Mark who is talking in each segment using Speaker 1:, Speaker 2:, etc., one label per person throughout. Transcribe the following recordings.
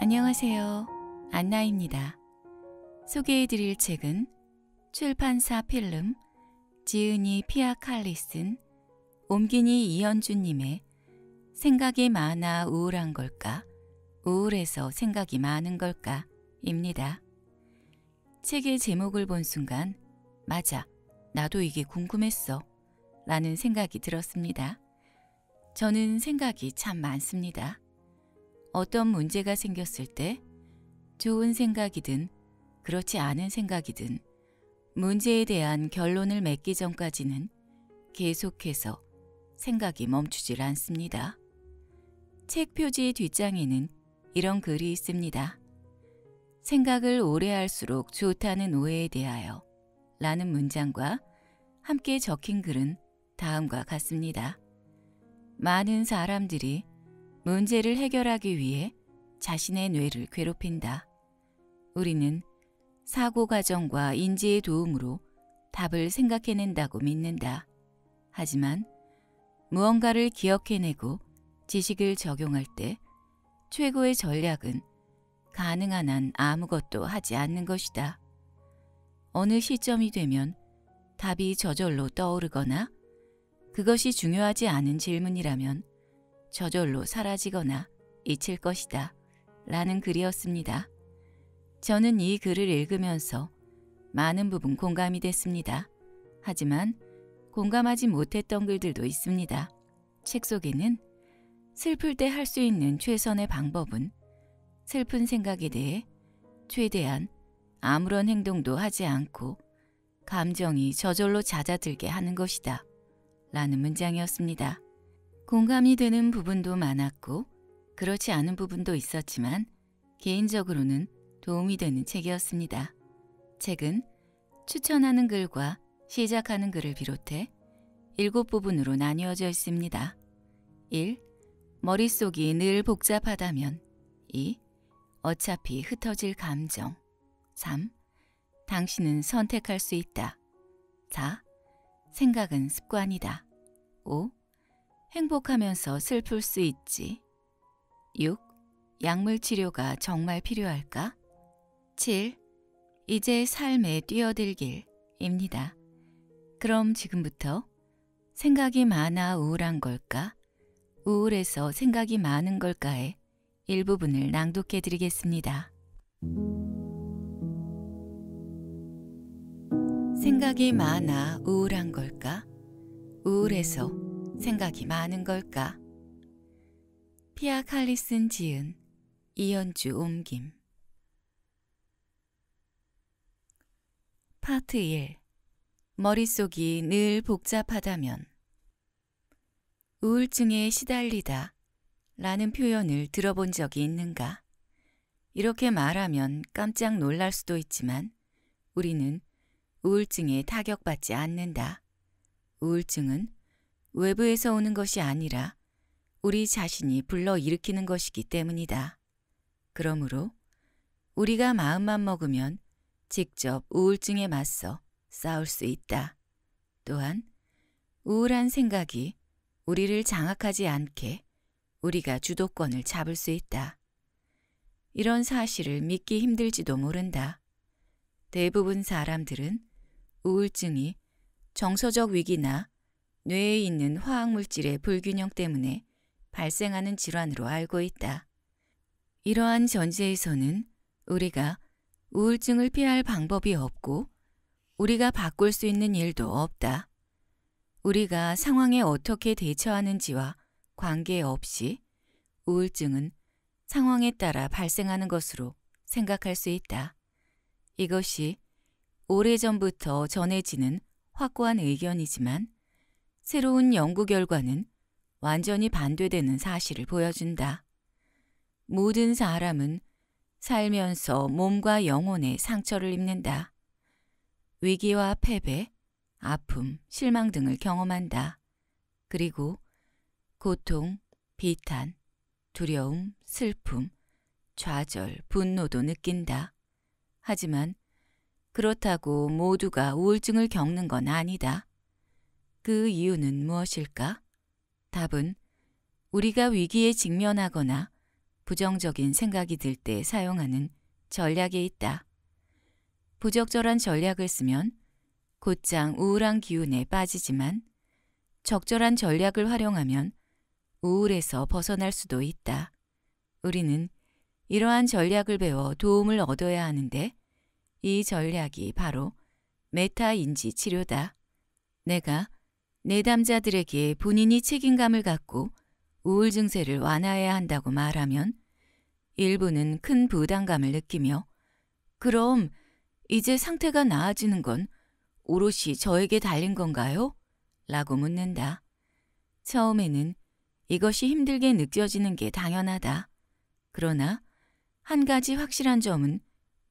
Speaker 1: 안녕하세요. 안나입니다. 소개해드릴 책은 출판사 필름, 지은이 피아 칼리슨, 옴기니 이현주님의 생각이 많아 우울한 걸까? 우울해서 생각이 많은 걸까? 입니다. 책의 제목을 본 순간, 맞아, 나도 이게 궁금했어. 라는 생각이 들었습니다. 저는 생각이 참 많습니다. 어떤 문제가 생겼을 때 좋은 생각이든 그렇지 않은 생각이든 문제에 대한 결론을 맺기 전까지는 계속해서 생각이 멈추질 않습니다. 책 표지 뒷장에는 이런 글이 있습니다. 생각을 오래 할수록 좋다는 오해에 대하여 라는 문장과 함께 적힌 글은 다음과 같습니다. 많은 사람들이 문제를 해결하기 위해 자신의 뇌를 괴롭힌다. 우리는 사고 과정과 인지의 도움으로 답을 생각해낸다고 믿는다. 하지만 무언가를 기억해내고 지식을 적용할 때 최고의 전략은 가능한 한 아무것도 하지 않는 것이다. 어느 시점이 되면 답이 저절로 떠오르거나 그것이 중요하지 않은 질문이라면 저절로 사라지거나 잊힐 것이다 라는 글이었습니다. 저는 이 글을 읽으면서 많은 부분 공감이 됐습니다. 하지만 공감하지 못했던 글들도 있습니다. 책 속에는 슬플 때 할 수 있는 최선의 방법은 슬픈 생각에 대해 최대한 아무런 행동도 하지 않고 감정이 저절로 잦아들게 하는 것이다. 라는 문장이었습니다. 공감이 되는 부분도 많았고 그렇지 않은 부분도 있었지만 개인적으로는 도움이 되는 책이었습니다. 책은 추천하는 글과 시작하는 글을 비롯해 일곱 부분으로 나뉘어져 있습니다. 1. 머릿속이 늘 복잡하다면 2. 어차피 흩어질 감정 3. 당신은 선택할 수 있다 4. 생각은 습관이다 5. 행복하면서 슬플 수 있지. 6. 약물 치료가 정말 필요할까? 7. 이제 삶에 뛰어들길입니다. 그럼 지금부터 생각이 많아 우울한 걸까? 우울해서 생각이 많은 걸까의 일부분을 낭독해 드리겠습니다. 생각이 많아 우울한 걸까? 우울해서 생각이 많은 걸까? 피아 칼리슨 지은 이연주 옮김 파트 1 머릿속이 늘 복잡하다면 우울증에 시달리다 라는 표현을 들어본 적이 있는가? 이렇게 말하면 깜짝 놀랄 수도 있지만 우리는 우울증에 타격받지 않는다. 우울증은 외부에서 오는 것이 아니라 우리 자신이 불러일으키는 것이기 때문이다. 그러므로 우리가 마음만 먹으면 직접 우울증에 맞서 싸울 수 있다. 또한 우울한 생각이 우리를 장악하지 않게 우리가 주도권을 잡을 수 있다. 이런 사실을 믿기 힘들지도 모른다. 대부분 사람들은 우울증이 정서적 위기나 뇌에 있는 화학물질의 불균형 때문에 발생하는 질환으로 알고 있다. 이러한 전제에서는 우리가 우울증을 피할 방법이 없고 우리가 바꿀 수 있는 일도 없다. 우리가 상황에 어떻게 대처하는지와 관계없이 우울증은 상황에 따라 발생하는 것으로 생각할 수 있다. 이것이 오래전부터 전해지는 확고한 의견이지만 새로운 연구 결과는 완전히 반대되는 사실을 보여준다. 모든 사람은 살면서 몸과 영혼에 상처를 입는다. 위기와 패배, 아픔, 실망 등을 경험한다. 그리고 고통, 비탄, 두려움, 슬픔, 좌절, 분노도 느낀다. 하지만 그렇다고 모두가 우울증을 겪는 건 아니다. 그 이유는 무엇일까? 답은 우리가 위기에 직면하거나 부정적인 생각이 들 때 사용하는 전략에 있다. 부적절한 전략을 쓰면 곧장 우울한 기운에 빠지지만 적절한 전략을 활용하면 우울에서 벗어날 수도 있다. 우리는 이러한 전략을 배워 도움을 얻어야 하는데 이 전략이 바로 메타인지 치료다. 내가 내담자들에게 본인이 책임감을 갖고 우울 증세를 완화해야 한다고 말하면 일부는 큰 부담감을 느끼며 그럼 이제 상태가 나아지는 건 오롯이 저에게 달린 건가요? 라고 묻는다. 처음에는 이것이 힘들게 느껴지는 게 당연하다. 그러나 한 가지 확실한 점은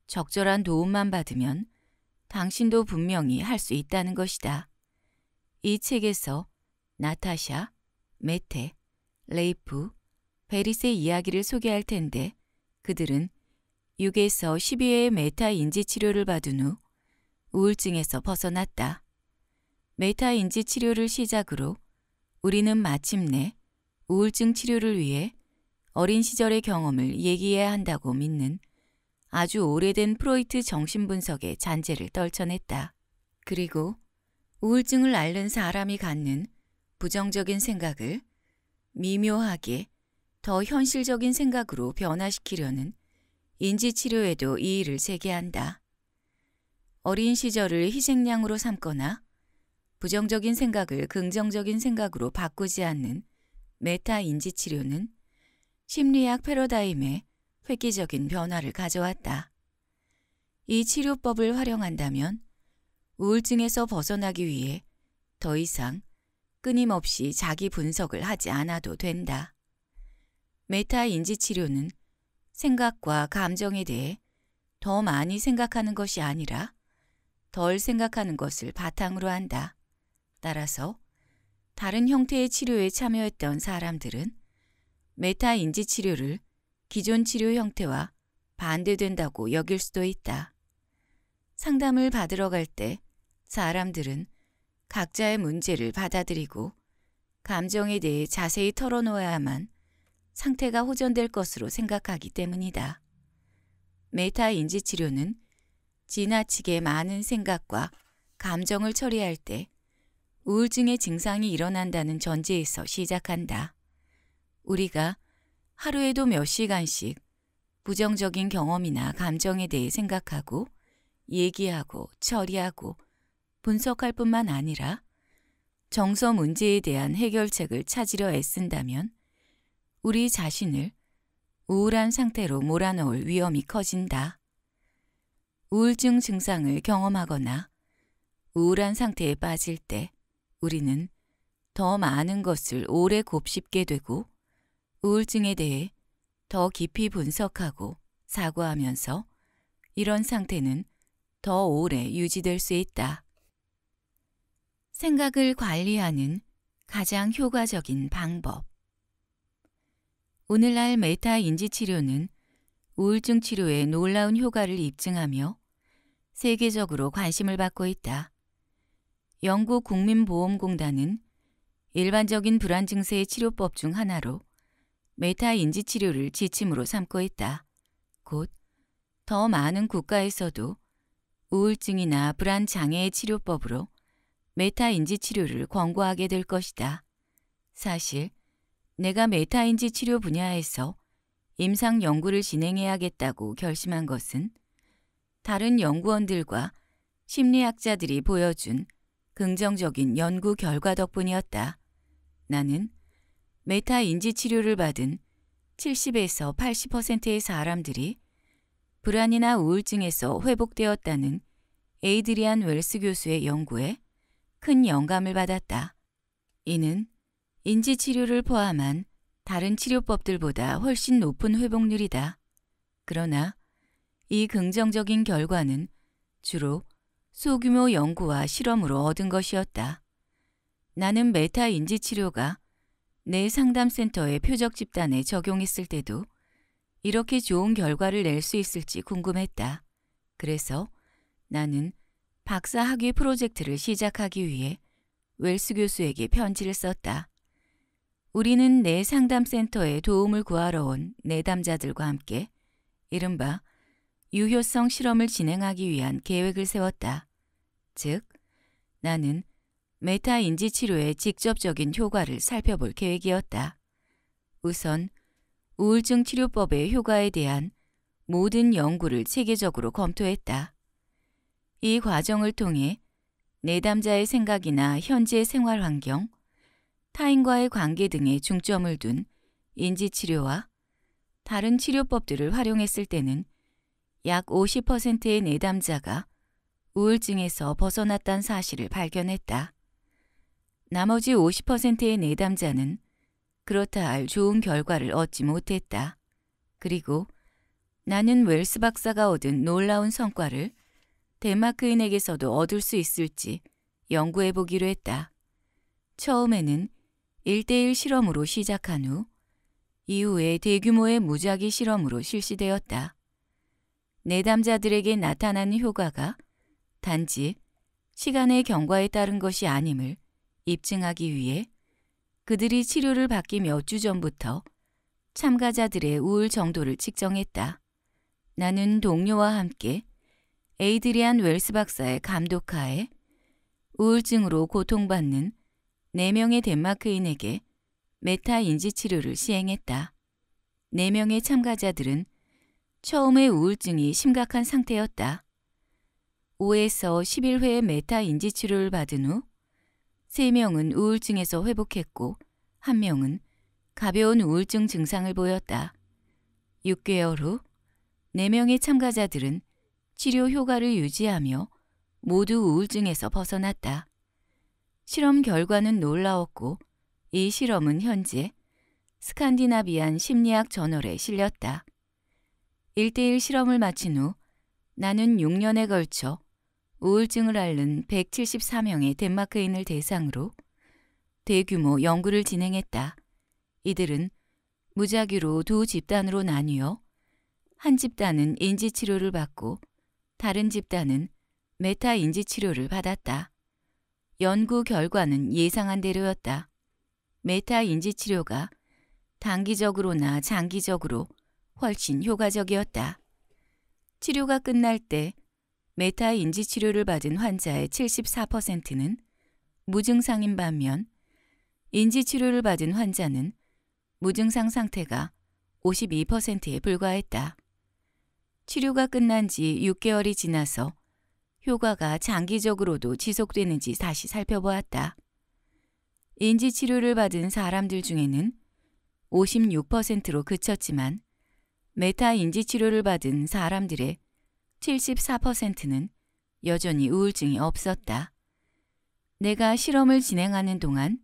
Speaker 1: 적절한 도움만 받으면 당신도 분명히 할 수 있다는 것이다. 이 책에서 나타샤, 메테, 레이프, 베리스의 이야기를 소개할 텐데 그들은 6에서 12회의 메타 인지 치료를 받은 후 우울증에서 벗어났다. 메타 인지 치료를 시작으로 우리는 마침내 우울증 치료를 위해 어린 시절의 경험을 얘기해야 한다고 믿는 아주 오래된 프로이트 정신분석의 잔재를 떨쳐냈다. 그리고 우울증을 앓는 사람이 갖는 부정적인 생각을 미묘하게 더 현실적인 생각으로 변화시키려는 인지치료에도 이의를제기한다 어린 시절을 희생양으로 삼거나 부정적인 생각을 긍정적인 생각으로 바꾸지 않는 메타 인지치료는 심리학 패러다임의 획기적인 변화를 가져왔다. 이 치료법을 활용한다면 우울증에서 벗어나기 위해 더 이상 끊임없이 자기 분석을 하지 않아도 된다. 메타 인지 치료는 생각과 감정에 대해 더 많이 생각하는 것이 아니라 덜 생각하는 것을 바탕으로 한다. 따라서 다른 형태의 치료에 참여했던 사람들은 메타 인지 치료를 기존 치료 형태와 반대된다고 여길 수도 있다. 상담을 받으러 갈 때 사람들은 각자의 문제를 받아들이고 감정에 대해 자세히 털어놓아야만 상태가 호전될 것으로 생각하기 때문이다. 메타 인지 치료는 지나치게 많은 생각과 감정을 처리할 때 우울증의 증상이 일어난다는 전제에서 시작한다. 우리가 하루에도 몇 시간씩 부정적인 경험이나 감정에 대해 생각하고 얘기하고 처리하고 분석할 뿐만 아니라 정서 문제에 대한 해결책을 찾으려 애쓴다면 우리 자신을 우울한 상태로 몰아넣을 위험이 커진다. 우울증 증상을 경험하거나 우울한 상태에 빠질 때 우리는 더 많은 것을 오래 곱씹게 되고 우울증에 대해 더 깊이 분석하고 사과하면서 이런 상태는 더 오래 유지될 수 있다. 생각을 관리하는 가장 효과적인 방법 오늘날 메타 인지치료는 우울증 치료에 놀라운 효과를 입증하며 세계적으로 관심을 받고 있다. 영국 국민보험공단은 일반적인 불안 증세의 치료법 중 하나로 메타 인지치료를 지침으로 삼고 있다. 곧 더 많은 국가에서도 우울증이나 불안 장애의 치료법으로 메타 인지치료를 권고하게 될 것이다. 사실 내가 메타 인지치료 분야에서 임상 연구를 진행해야겠다고 결심한 것은 다른 연구원들과 심리학자들이 보여준 긍정적인 연구 결과 덕분이었다. 나는 메타 인지 치료를 받은 70에서 80%의 사람들이 불안이나 우울증에서 회복되었다는 에이드리안 웰스 교수의 연구에 큰 영감을 받았다. 이는 인지치료를 포함한 다른 치료법들보다 훨씬 높은 회복률이다. 그러나 이 긍정적인 결과는 주로 소규모 연구와 실험으로 얻은 것이었다. 나는 메타 인지치료가 내 상담센터의 표적 집단에 적용했을 때도 이렇게 좋은 결과를 낼 수 있을지 궁금했다. 그래서 나는 박사 학위 프로젝트를 시작하기 위해 웰스 교수에게 편지를 썼다. 우리는 내 상담센터에 도움을 구하러 온 내담자들과 함께 이른바 유효성 실험을 진행하기 위한 계획을 세웠다. 즉, 나는 메타 인지 치료의 직접적인 효과를 살펴볼 계획이었다. 우선 우울증 치료법의 효과에 대한 모든 연구를 체계적으로 검토했다. 이 과정을 통해 내담자의 생각이나 현재 생활 환경, 타인과의 관계 등에 중점을 둔 인지치료와 다른 치료법들을 활용했을 때는 약 50%의 내담자가 우울증에서 벗어났다는 사실을 발견했다. 나머지 50%의 내담자는 그렇다 할 좋은 결과를 얻지 못했다. 그리고 나는 웰스 박사가 얻은 놀라운 성과를 덴마크인에게서도 얻을 수 있을지 연구해 보기로 했다. 처음에는 1대1 실험으로 시작한 후 이후에 대규모의 무작위 실험으로 실시되었다. 내담자들에게 나타나는 효과가 단지 시간의 경과에 따른 것이 아님을 입증하기 위해 그들이 치료를 받기 몇 주 전부터 참가자들의 우울 정도를 측정했다. 나는 동료와 함께 에이드리안 웰스 박사의 감독하에 우울증으로 고통받는 4명의 덴마크인에게 메타 인지 치료를 시행했다. 4명의 참가자들은 처음에 우울증이 심각한 상태였다. 5에서 11회의 메타 인지 치료를 받은 후 3명은 우울증에서 회복했고 1명은 가벼운 우울증 증상을 보였다. 6개월 후 4명의 참가자들은 치료 효과를 유지하며 모두 우울증에서 벗어났다. 실험 결과는 놀라웠고 이 실험은 현재 스칸디나비안 심리학 저널에 실렸다. 1대1 실험을 마친 후 나는 6년에 걸쳐 우울증을 앓는 174명의 덴마크인을 대상으로 대규모 연구를 진행했다. 이들은 무작위로 두 집단으로 나뉘어 한 집단은 인지치료를 받고 다른 집단은 메타 인지치료를 받았다. 연구 결과는 예상한 대로였다. 메타 인지치료가 단기적으로나 장기적으로 훨씬 효과적이었다. 치료가 끝날 때 메타 인지 치료를 받은 환자의 74%는 무증상인 반면 인지 치료를 받은 환자는 무증상 상태가 52%에 불과했다. 치료가 끝난 지 6개월이 지나서 효과가 장기적으로도 지속되는지 다시 살펴보았다. 인지 치료를 받은 사람들 중에는 56%로 그쳤지만 메타 인지 치료를 받은 사람들의 74%는 여전히 우울증이 없었다. 내가 실험을 진행하는 동안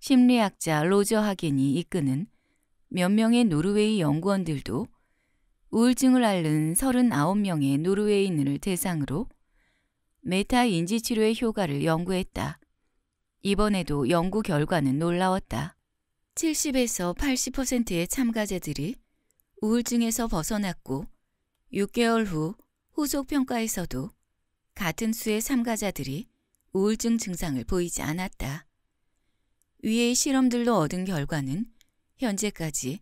Speaker 1: 심리학자 로저 하겐이 이끄는 몇 명의 노르웨이 연구원들도 우울증을 앓는 39명의 노르웨이인을 대상으로 메타 인지치료의 효과를 연구했다. 이번에도 연구 결과는 놀라웠다. 70에서 80%의 참가자들이 우울증에서 벗어났고 6개월 후 후속 평가에서도 같은 수의 참가자들이 우울증 증상을 보이지 않았다. 위의 실험들로 얻은 결과는 현재까지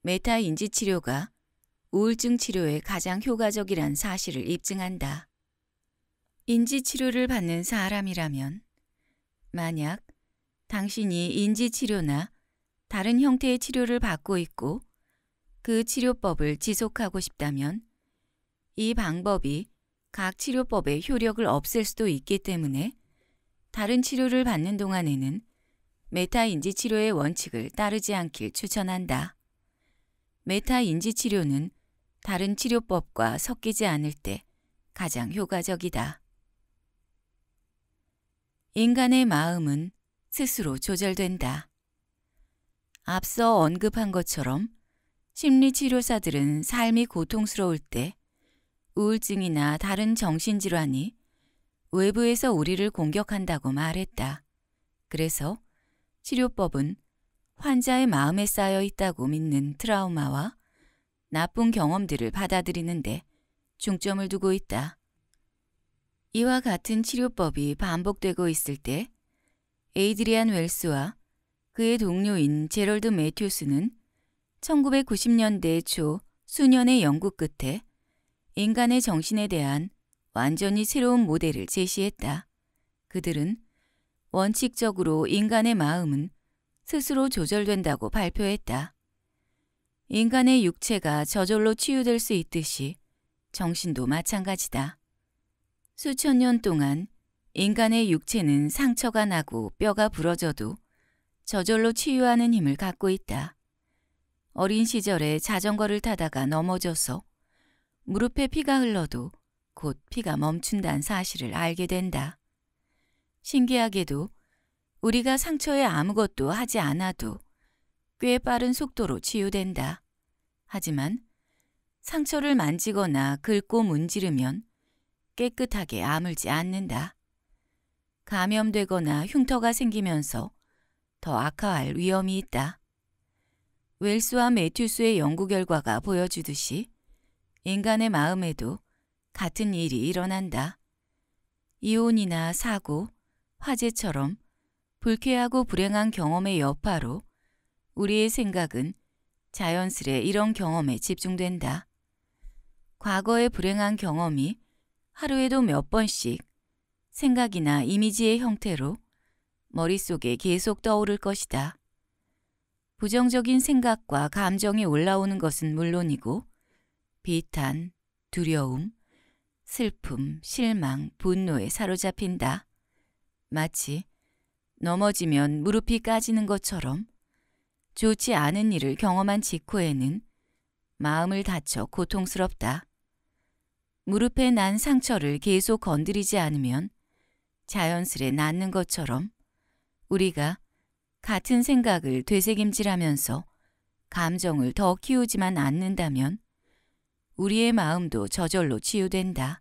Speaker 1: 메타 인지 치료가 우울증 치료에 가장 효과적이란 사실을 입증한다. 인지 치료를 받는 사람이라면 만약 당신이 인지 치료나 다른 형태의 치료를 받고 있고 그 치료법을 지속하고 싶다면 이 방법이 각 치료법의 효력을 없앨 수도 있기 때문에 다른 치료를 받는 동안에는 메타인지 치료의 원칙을 따르지 않길 추천한다. 메타인지 치료는 다른 치료법과 섞이지 않을 때 가장 효과적이다. 인간의 마음은 스스로 조절된다. 앞서 언급한 것처럼 심리치료사들은 삶이 고통스러울 때 우울증이나 다른 정신질환이 외부에서 우리를 공격한다고 말했다. 그래서 치료법은 환자의 마음에 쌓여 있다고 믿는 트라우마와 나쁜 경험들을 받아들이는데 중점을 두고 있다. 이와 같은 치료법이 반복되고 있을 때 에이드리안 웰스와 그의 동료인 제럴드 매튜스는 1990년대 초 수년의 연구 끝에 인간의 정신에 대한 완전히 새로운 모델을 제시했다. 그들은 원칙적으로 인간의 마음은 스스로 조절된다고 발표했다. 인간의 육체가 저절로 치유될 수 있듯이 정신도 마찬가지다. 수천 년 동안 인간의 육체는 상처가 나고 뼈가 부러져도 저절로 치유하는 힘을 갖고 있다. 어린 시절에 자전거를 타다가 넘어져서 무릎에 피가 흘러도 곧 피가 멈춘다는 사실을 알게 된다. 신기하게도 우리가 상처에 아무것도 하지 않아도 꽤 빠른 속도로 치유된다. 하지만 상처를 만지거나 긁고 문지르면 깨끗하게 아물지 않는다. 감염되거나 흉터가 생기면서 더 악화할 위험이 있다. 웰스와 매튜스의 연구 결과가 보여주듯이 인간의 마음에도 같은 일이 일어난다. 이혼이나 사고, 화재처럼 불쾌하고 불행한 경험의 여파로 우리의 생각은 자연스레 이런 경험에 집중된다. 과거의 불행한 경험이 하루에도 몇 번씩 생각이나 이미지의 형태로 머릿속에 계속 떠오를 것이다. 부정적인 생각과 감정이 올라오는 것은 물론이고 비탄, 두려움, 슬픔, 실망, 분노에 사로잡힌다. 마치 넘어지면 무릎이 까지는 것처럼 좋지 않은 일을 경험한 직후에는 마음을 다쳐 고통스럽다. 무릎에 난 상처를 계속 건드리지 않으면 자연스레 낫는 것처럼 우리가 같은 생각을 되새김질하면서 감정을 더 키우지만 않는다면 우리의 마음도 저절로 치유된다.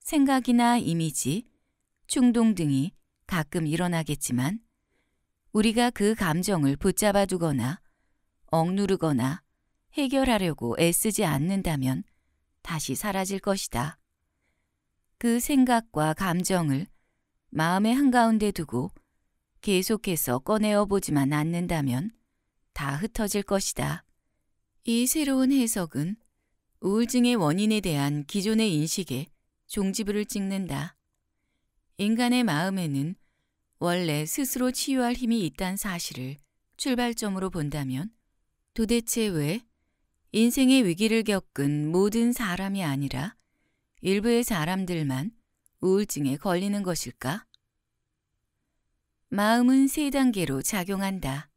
Speaker 1: 생각이나 이미지, 충동 등이 가끔 일어나겠지만 우리가 그 감정을 붙잡아 두거나 억누르거나 해결하려고 애쓰지 않는다면 다시 사라질 것이다. 그 생각과 감정을 마음의 한가운데 두고 계속해서 꺼내어 보지만 않는다면 다 흩어질 것이다. 이 새로운 해석은 우울증의 원인에 대한 기존의 인식에 종지부를 찍는다. 인간의 마음에는 원래 스스로 치유할 힘이 있다는 사실을 출발점으로 본다면 도대체 왜 인생의 위기를 겪은 모든 사람이 아니라 일부의 사람들만 우울증에 걸리는 것일까? 마음은 세 단계로 작용한다.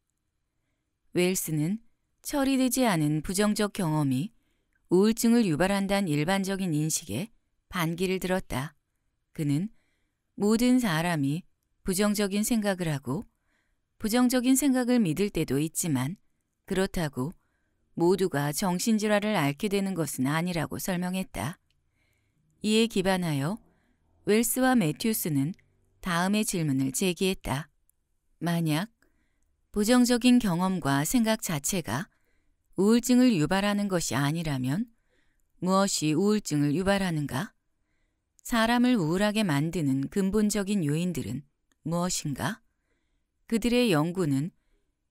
Speaker 1: 웰스는 처리되지 않은 부정적 경험이 우울증을 유발한다는 일반적인 인식에 반기를 들었다. 그는 모든 사람이 부정적인 생각을 하고 부정적인 생각을 믿을 때도 있지만 그렇다고 모두가 정신질환을 앓게 되는 것은 아니라고 설명했다. 이에 기반하여 웰스와 매튜스는 다음의 질문을 제기했다. 만약 부정적인 경험과 생각 자체가 우울증을 유발하는 것이 아니라면 무엇이 우울증을 유발하는가? 사람을 우울하게 만드는 근본적인 요인들은 무엇인가? 그들의 연구는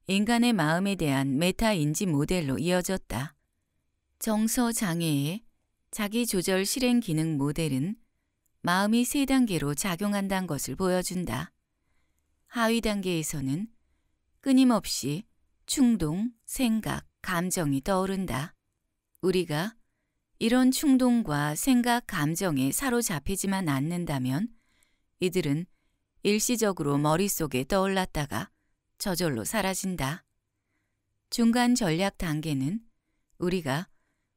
Speaker 1: 인간의 마음에 대한 메타인지 모델로 이어졌다. 정서 장애의 자기조절 실행 기능 모델은 마음이 세 단계로 작용한다는 것을 보여준다. 하위 단계에서는 끊임없이 충동, 생각, 감정이 떠오른다. 우리가 이런 충동과 생각, 감정에 사로잡히지만 않는다면 이들은 일시적으로 머릿속에 떠올랐다가 저절로 사라진다. 중간 전략 단계는 우리가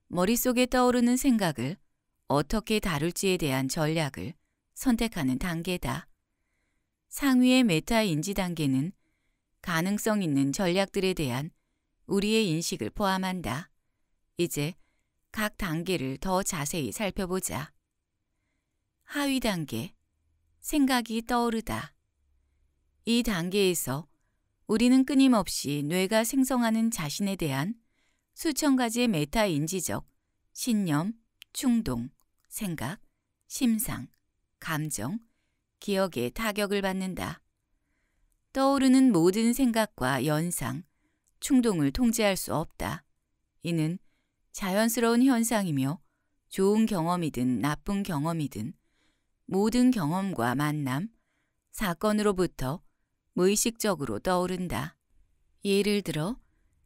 Speaker 1: 머릿속에 떠오르는 생각을 어떻게 다룰지에 대한 전략을 선택하는 단계다. 상위의 메타인지 단계는 가능성 있는 전략들에 대한 우리의 인식을 포함한다. 이제 각 단계를 더 자세히 살펴보자. 하위 단계, 생각이 떠오르다. 이 단계에서 우리는 끊임없이 뇌가 생성하는 자신에 대한 수천 가지의 메타인지적 신념, 충동, 생각, 심상, 감정, 기억에 타격을 받는다. 떠오르는 모든 생각과 연상, 충동을 통제할 수 없다. 이는 자연스러운 현상이며 좋은 경험이든 나쁜 경험이든 모든 경험과 만남, 사건으로부터 무의식적으로 떠오른다. 예를 들어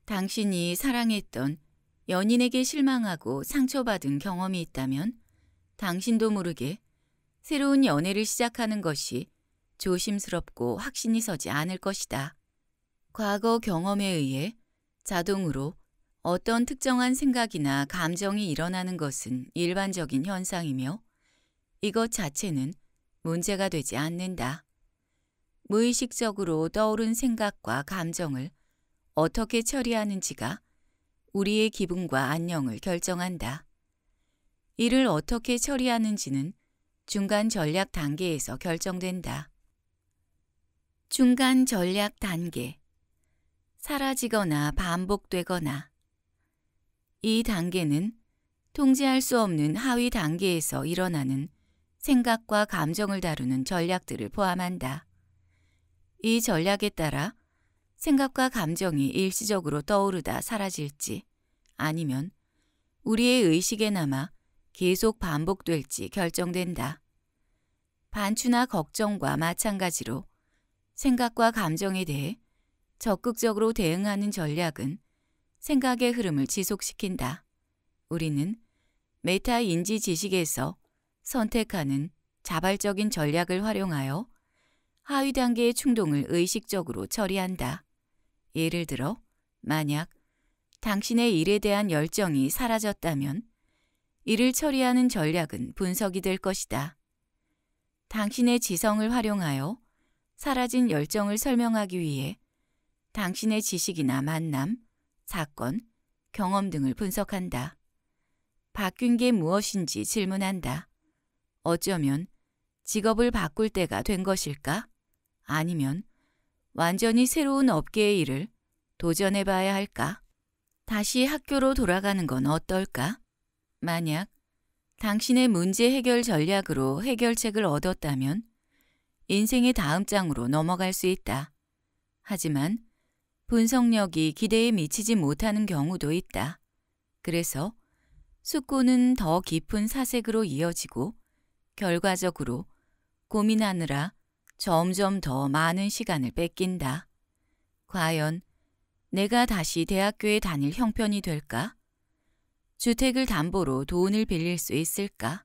Speaker 1: 당신이 사랑했던 연인에게 실망하고 상처받은 경험이 있다면 당신도 모르게 새로운 연애를 시작하는 것이 조심스럽고 확신이 서지 않을 것이다. 과거 경험에 의해 자동으로 어떤 특정한 생각이나 감정이 일어나는 것은 일반적인 현상이며 이것 자체는 문제가 되지 않는다. 무의식적으로 떠오른 생각과 감정을 어떻게 처리하는지가 우리의 기분과 안녕을 결정한다. 이를 어떻게 처리하는지는 중간 전략 단계에서 결정된다. 중간 전략 단계 사라지거나 반복되거나 이 단계는 통제할 수 없는 하위 단계에서 일어나는 생각과 감정을 다루는 전략들을 포함한다. 이 전략에 따라 생각과 감정이 일시적으로 떠오르다 사라질지 아니면 우리의 의식에 남아 계속 반복될지 결정된다. 반추나 걱정과 마찬가지로 생각과 감정에 대해 적극적으로 대응하는 전략은 생각의 흐름을 지속시킨다. 우리는 메타 인지 지식에서 선택하는 자발적인 전략을 활용하여 하위 단계의 충동을 의식적으로 처리한다. 예를 들어, 만약 당신의 일에 대한 열정이 사라졌다면 이를 처리하는 전략은 분석이 될 것이다. 당신의 지성을 활용하여 사라진 열정을 설명하기 위해 당신의 지식이나 만남, 사건, 경험 등을 분석한다. 바뀐 게 무엇인지 질문한다. 어쩌면 직업을 바꿀 때가 된 것일까? 아니면 완전히 새로운 업계의 일을 도전해 봐야 할까? 다시 학교로 돌아가는 건 어떨까? 만약 당신의 문제 해결 전략으로 해결책을 얻었다면 인생의 다음 장으로 넘어갈 수 있다. 하지만 분석력이 기대에 미치지 못하는 경우도 있다. 그래서 숙고는 더 깊은 사색으로 이어지고 결과적으로 고민하느라 점점 더 많은 시간을 뺏긴다. 과연 내가 다시 대학교에 다닐 형편이 될까? 주택을 담보로 돈을 빌릴 수 있을까?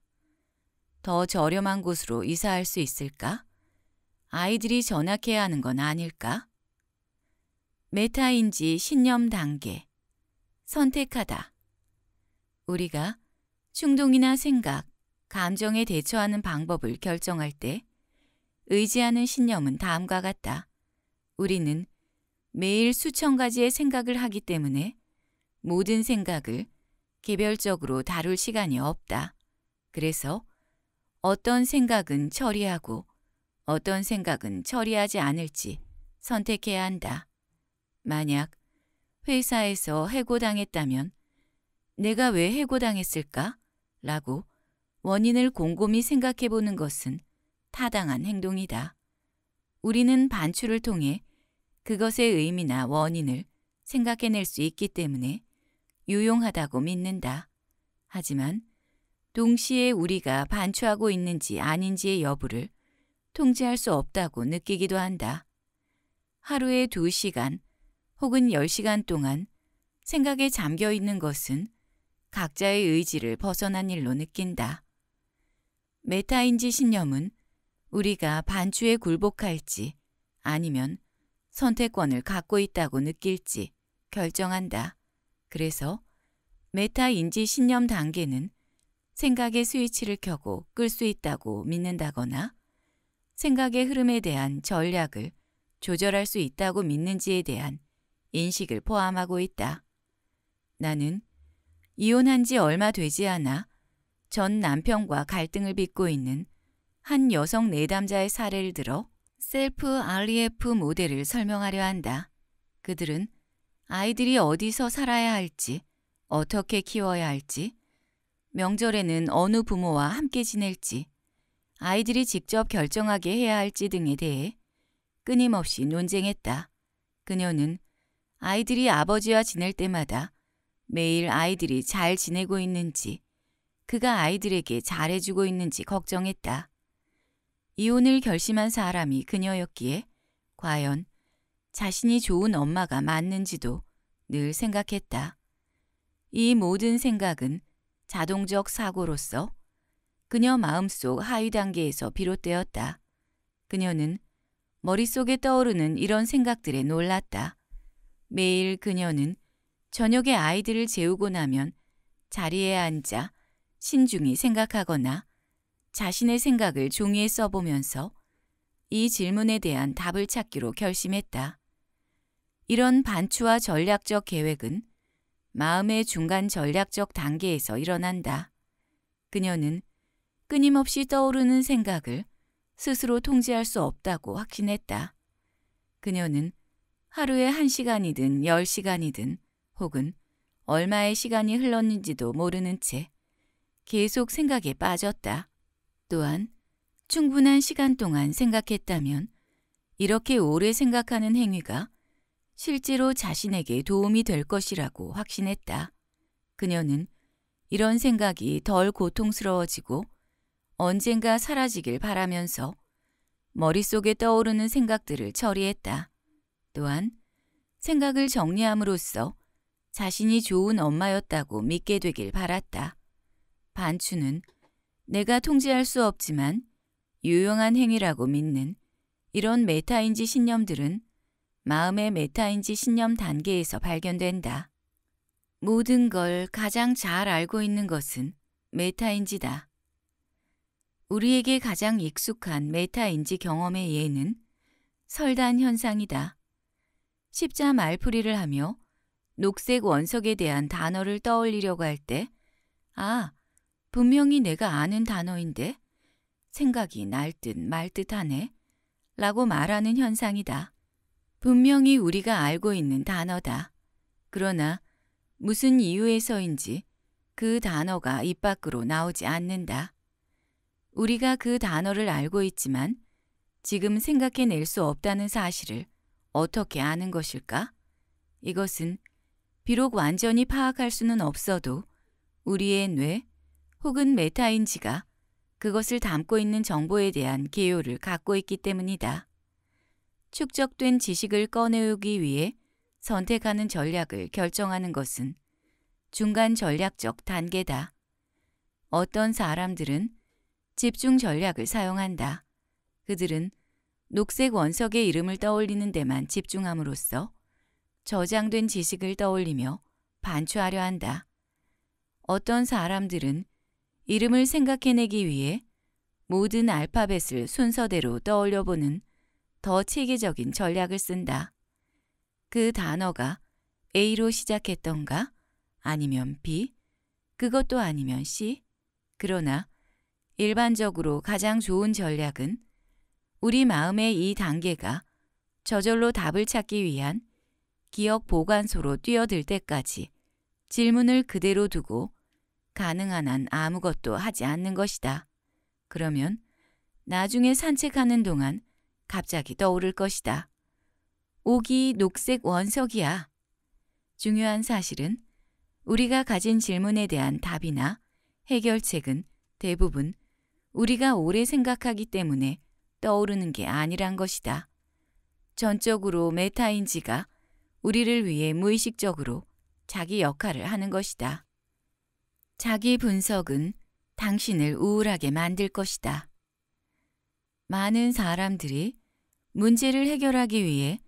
Speaker 1: 더 저렴한 곳으로 이사할 수 있을까? 아이들이 전학해야 하는 건 아닐까? 메타인지 신념 단계. 선택하다. 우리가 충동이나 생각, 감정에 대처하는 방법을 결정할 때 의지하는 신념은 다음과 같다. 우리는 매일 수천 가지의 생각을 하기 때문에 모든 생각을 개별적으로 다룰 시간이 없다. 그래서 어떤 생각은 처리하고 어떤 생각은 처리하지 않을지 선택해야 한다. 만약 회사에서 해고당했다면 내가 왜 해고당했을까? 라고 원인을 곰곰이 생각해 보는 것은 타당한 행동이다. 우리는 반추를 통해 그것의 의미나 원인을 생각해낼 수 있기 때문에 유용하다고 믿는다. 하지만 동시에 우리가 반추하고 있는지 아닌지의 여부를 통제할 수 없다고 느끼기도 한다. 하루에 두시간 혹은 10시간 동안 생각에 잠겨 있는 것은 각자의 의지를 벗어난 일로 느낀다. 메타인지 신념은 우리가 반추에 굴복할지 아니면 선택권을 갖고 있다고 느낄지 결정한다. 그래서 메타인지 신념 단계는 생각의 스위치를 켜고 끌 수 있다고 믿는다거나 생각의 흐름에 대한 전략을 조절할 수 있다고 믿는지에 대한 인식을 포함하고 있다. 나는 이혼한 지 얼마 되지 않아 전 남편과 갈등을 빚고 있는 한 여성 내담자의 사례를 들어 셀프 REF 모델을 설명하려 한다. 그들은 아이들이 어디서 살아야 할지, 어떻게 키워야 할지, 명절에는 어느 부모와 함께 지낼지, 아이들이 직접 결정하게 해야 할지 등에 대해 끊임없이 논쟁했다. 그녀는 아이들이 아버지와 지낼 때마다 매일 아이들이 잘 지내고 있는지 그가 아이들에게 잘해주고 있는지 걱정했다. 이혼을 결심한 사람이 그녀였기에 과연 자신이 좋은 엄마가 맞는지도 늘 생각했다. 이 모든 생각은 자동적 사고로서 그녀 마음속 하위 단계에서 비롯되었다. 그녀는 머릿속에 떠오르는 이런 생각들에 놀랐다. 매일 그녀는 저녁에 아이들을 재우고 나면 자리에 앉아 신중히 생각하거나 자신의 생각을 종이에 써보면서 이 질문에 대한 답을 찾기로 결심했다. 이런 반추와 전략적 계획은 마음의 중간 전략적 단계에서 일어난다. 그녀는 끊임없이 떠오르는 생각을 스스로 통제할 수 없다고 확신했다. 그녀는 하루에 한시간이든열시간이든 혹은 얼마의 시간이 흘렀는지도 모르는 채 계속 생각에 빠졌다. 또한 충분한 시간 동안 생각했다면 이렇게 오래 생각하는 행위가 실제로 자신에게 도움이 될 것이라고 확신했다. 그녀는 이런 생각이 덜 고통스러워지고 언젠가 사라지길 바라면서 머릿속에 떠오르는 생각들을 처리했다. 또한 생각을 정리함으로써 자신이 좋은 엄마였다고 믿게 되길 바랐다. 반추는 내가 통제할 수 없지만 유용한 행위라고 믿는 이런 메타인지 신념들은 마음의 메타인지 신념 단계에서 발견된다. 모든 걸 가장 잘 알고 있는 것은 메타인지다. 우리에게 가장 익숙한 메타인지 경험의 예는 설단 현상이다. 십자 말풀이를 하며 녹색 원석에 대한 단어를 떠올리려고 할 때, 아, 분명히 내가 아는 단어인데 생각이 날 듯 말 듯하네 라고 말하는 현상이다. 분명히 우리가 알고 있는 단어다. 그러나 무슨 이유에서인지 그 단어가 입 밖으로 나오지 않는다. 우리가 그 단어를 알고 있지만 지금 생각해낼 수 없다는 사실을 어떻게 아는 것일까? 이것은 비록 완전히 파악할 수는 없어도 우리의 뇌 혹은 메타인지가 그것을 담고 있는 정보에 대한 개요를 갖고 있기 때문이다. 축적된 지식을 꺼내오기 위해 선택하는 전략을 결정하는 것은 중간 전략적 단계다. 어떤 사람들은 집중 전략을 사용한다. 그들은 녹색 원석의 이름을 떠올리는 데만 집중함으로써 저장된 지식을 떠올리며 반추하려 한다. 어떤 사람들은 이름을 생각해내기 위해 모든 알파벳을 순서대로 떠올려보는 더 체계적인 전략을 쓴다. 그 단어가 A로 시작했던가 아니면 B, 그것도 아니면 C. 그러나 일반적으로 가장 좋은 전략은 우리 마음의 이 단계가 저절로 답을 찾기 위한 기억 보관소로 뛰어들 때까지 질문을 그대로 두고 가능한 한 아무것도 하지 않는 것이다. 그러면 나중에 산책하는 동안 갑자기 떠오를 것이다. 옥이 녹색 원석이야. 중요한 사실은 우리가 가진 질문에 대한 답이나 해결책은 대부분 우리가 오래 생각하기 때문에 떠오르는 게 아니란 것이다. 전적으로 메타인지가 우리를 위해 무의식적으로 자기 역할을 하는 것이다. 자기 분석은 당신을 우울하게 만들 것이다. 많은 사람들이 문제를 해결하기 위해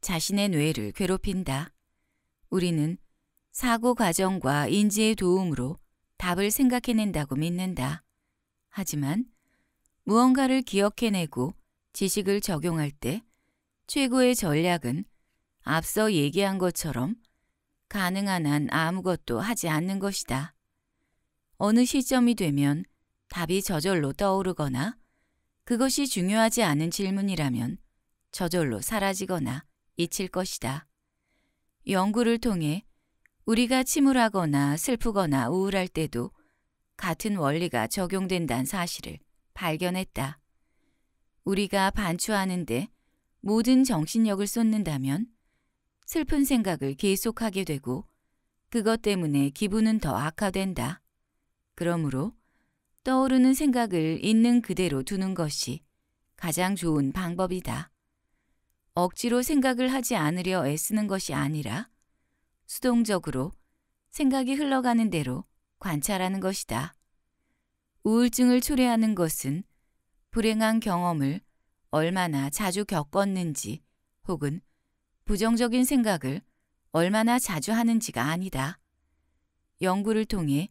Speaker 1: 자신의 뇌를 괴롭힌다. 우리는 사고 과정과 인지의 도움으로 답을 생각해낸다고 믿는다. 하지만 무언가를 기억해내고 지식을 적용할 때 최고의 전략은 앞서 얘기한 것처럼 가능한 한 아무것도 하지 않는 것이다. 어느 시점이 되면 답이 저절로 떠오르거나 그것이 중요하지 않은 질문이라면 저절로 사라지거나 잊힐 것이다. 연구를 통해 우리가 침울하거나 슬프거나 우울할 때도 같은 원리가 적용된다는 사실을 발견했다. 우리가 반추하는데 모든 정신력을 쏟는다면 슬픈 생각을 계속하게 되고 그것 때문에 기분은 더 악화된다. 그러므로 떠오르는 생각을 있는 그대로 두는 것이 가장 좋은 방법이다. 억지로 생각을 하지 않으려 애쓰는 것이 아니라 수동적으로 생각이 흘러가는 대로 관찰하는 것이다. 우울증을 초래하는 것은 불행한 경험을 얼마나 자주 겪었는지 혹은 부정적인 생각을 얼마나 자주 하는지가 아니다. 연구를 통해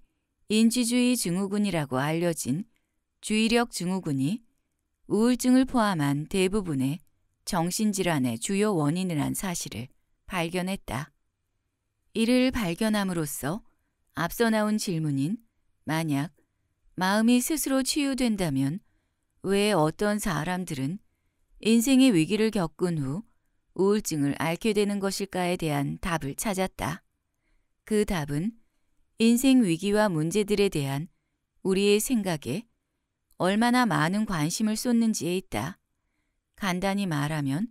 Speaker 1: 인지주의 증후군이라고 알려진 주의력 증후군이 우울증을 포함한 대부분의 정신질환의 주요 원인이란 사실을 발견했다. 이를 발견함으로써 앞서 나온 질문인 만약 마음이 스스로 치유된다면 왜 어떤 사람들은 인생의 위기를 겪은 후 우울증을 앓게 되는 것일까에 대한 답을 찾았다. 그 답은 인생 위기와 문제들에 대한 우리의 생각에 얼마나 많은 관심을 쏟는지에 있다. 간단히 말하면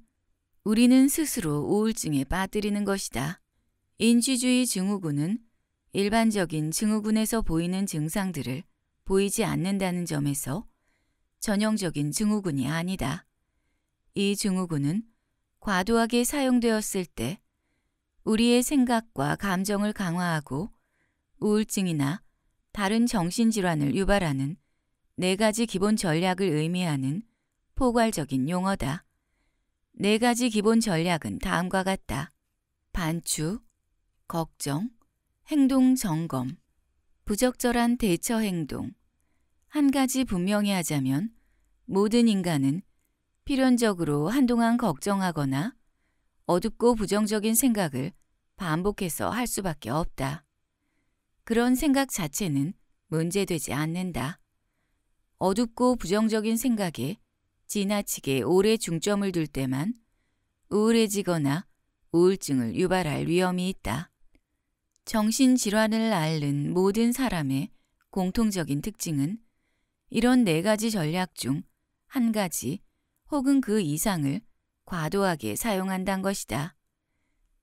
Speaker 1: 우리는 스스로 우울증에 빠뜨리는 것이다. 인지주의 증후군은 일반적인 증후군에서 보이는 증상들을 보이지 않는다는 점에서 전형적인 증후군이 아니다. 이 증후군은 과도하게 사용되었을 때 우리의 생각과 감정을 강화하고 우울증이나 다른 정신질환을 유발하는 네 가지 기본 전략을 의미하는 포괄적인 용어다. 네 가지 기본 전략은 다음과 같다. 반추, 걱정, 행동 점검. 부적절한 대처 행동. 한 가지 분명히 하자면 모든 인간은 필연적으로 한동안 걱정하거나 어둡고 부정적인 생각을 반복해서 할 수밖에 없다. 그런 생각 자체는 문제되지 않는다. 어둡고 부정적인 생각에 지나치게 오래 중점을 둘 때만 우울해지거나 우울증을 유발할 위험이 있다. 정신질환을 앓는 모든 사람의 공통적인 특징은 이런 네 가지 전략 중 한 가지 혹은 그 이상을 과도하게 사용한다는 것이다.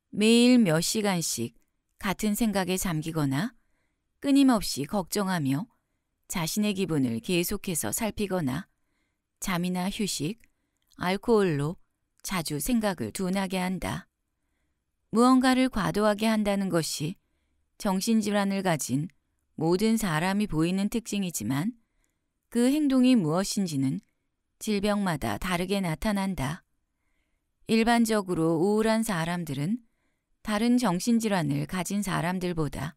Speaker 1: 매일 몇 시간씩 같은 생각에 잠기거나 끊임없이 걱정하며 자신의 기분을 계속해서 살피거나 잠이나 휴식, 알코올로 자주 생각을 둔하게 한다. 무언가를 과도하게 한다는 것이 정신질환을 가진 모든 사람이 보이는 특징이지만 그 행동이 무엇인지는 질병마다 다르게 나타난다. 일반적으로 우울한 사람들은 다른 정신질환을 가진 사람들보다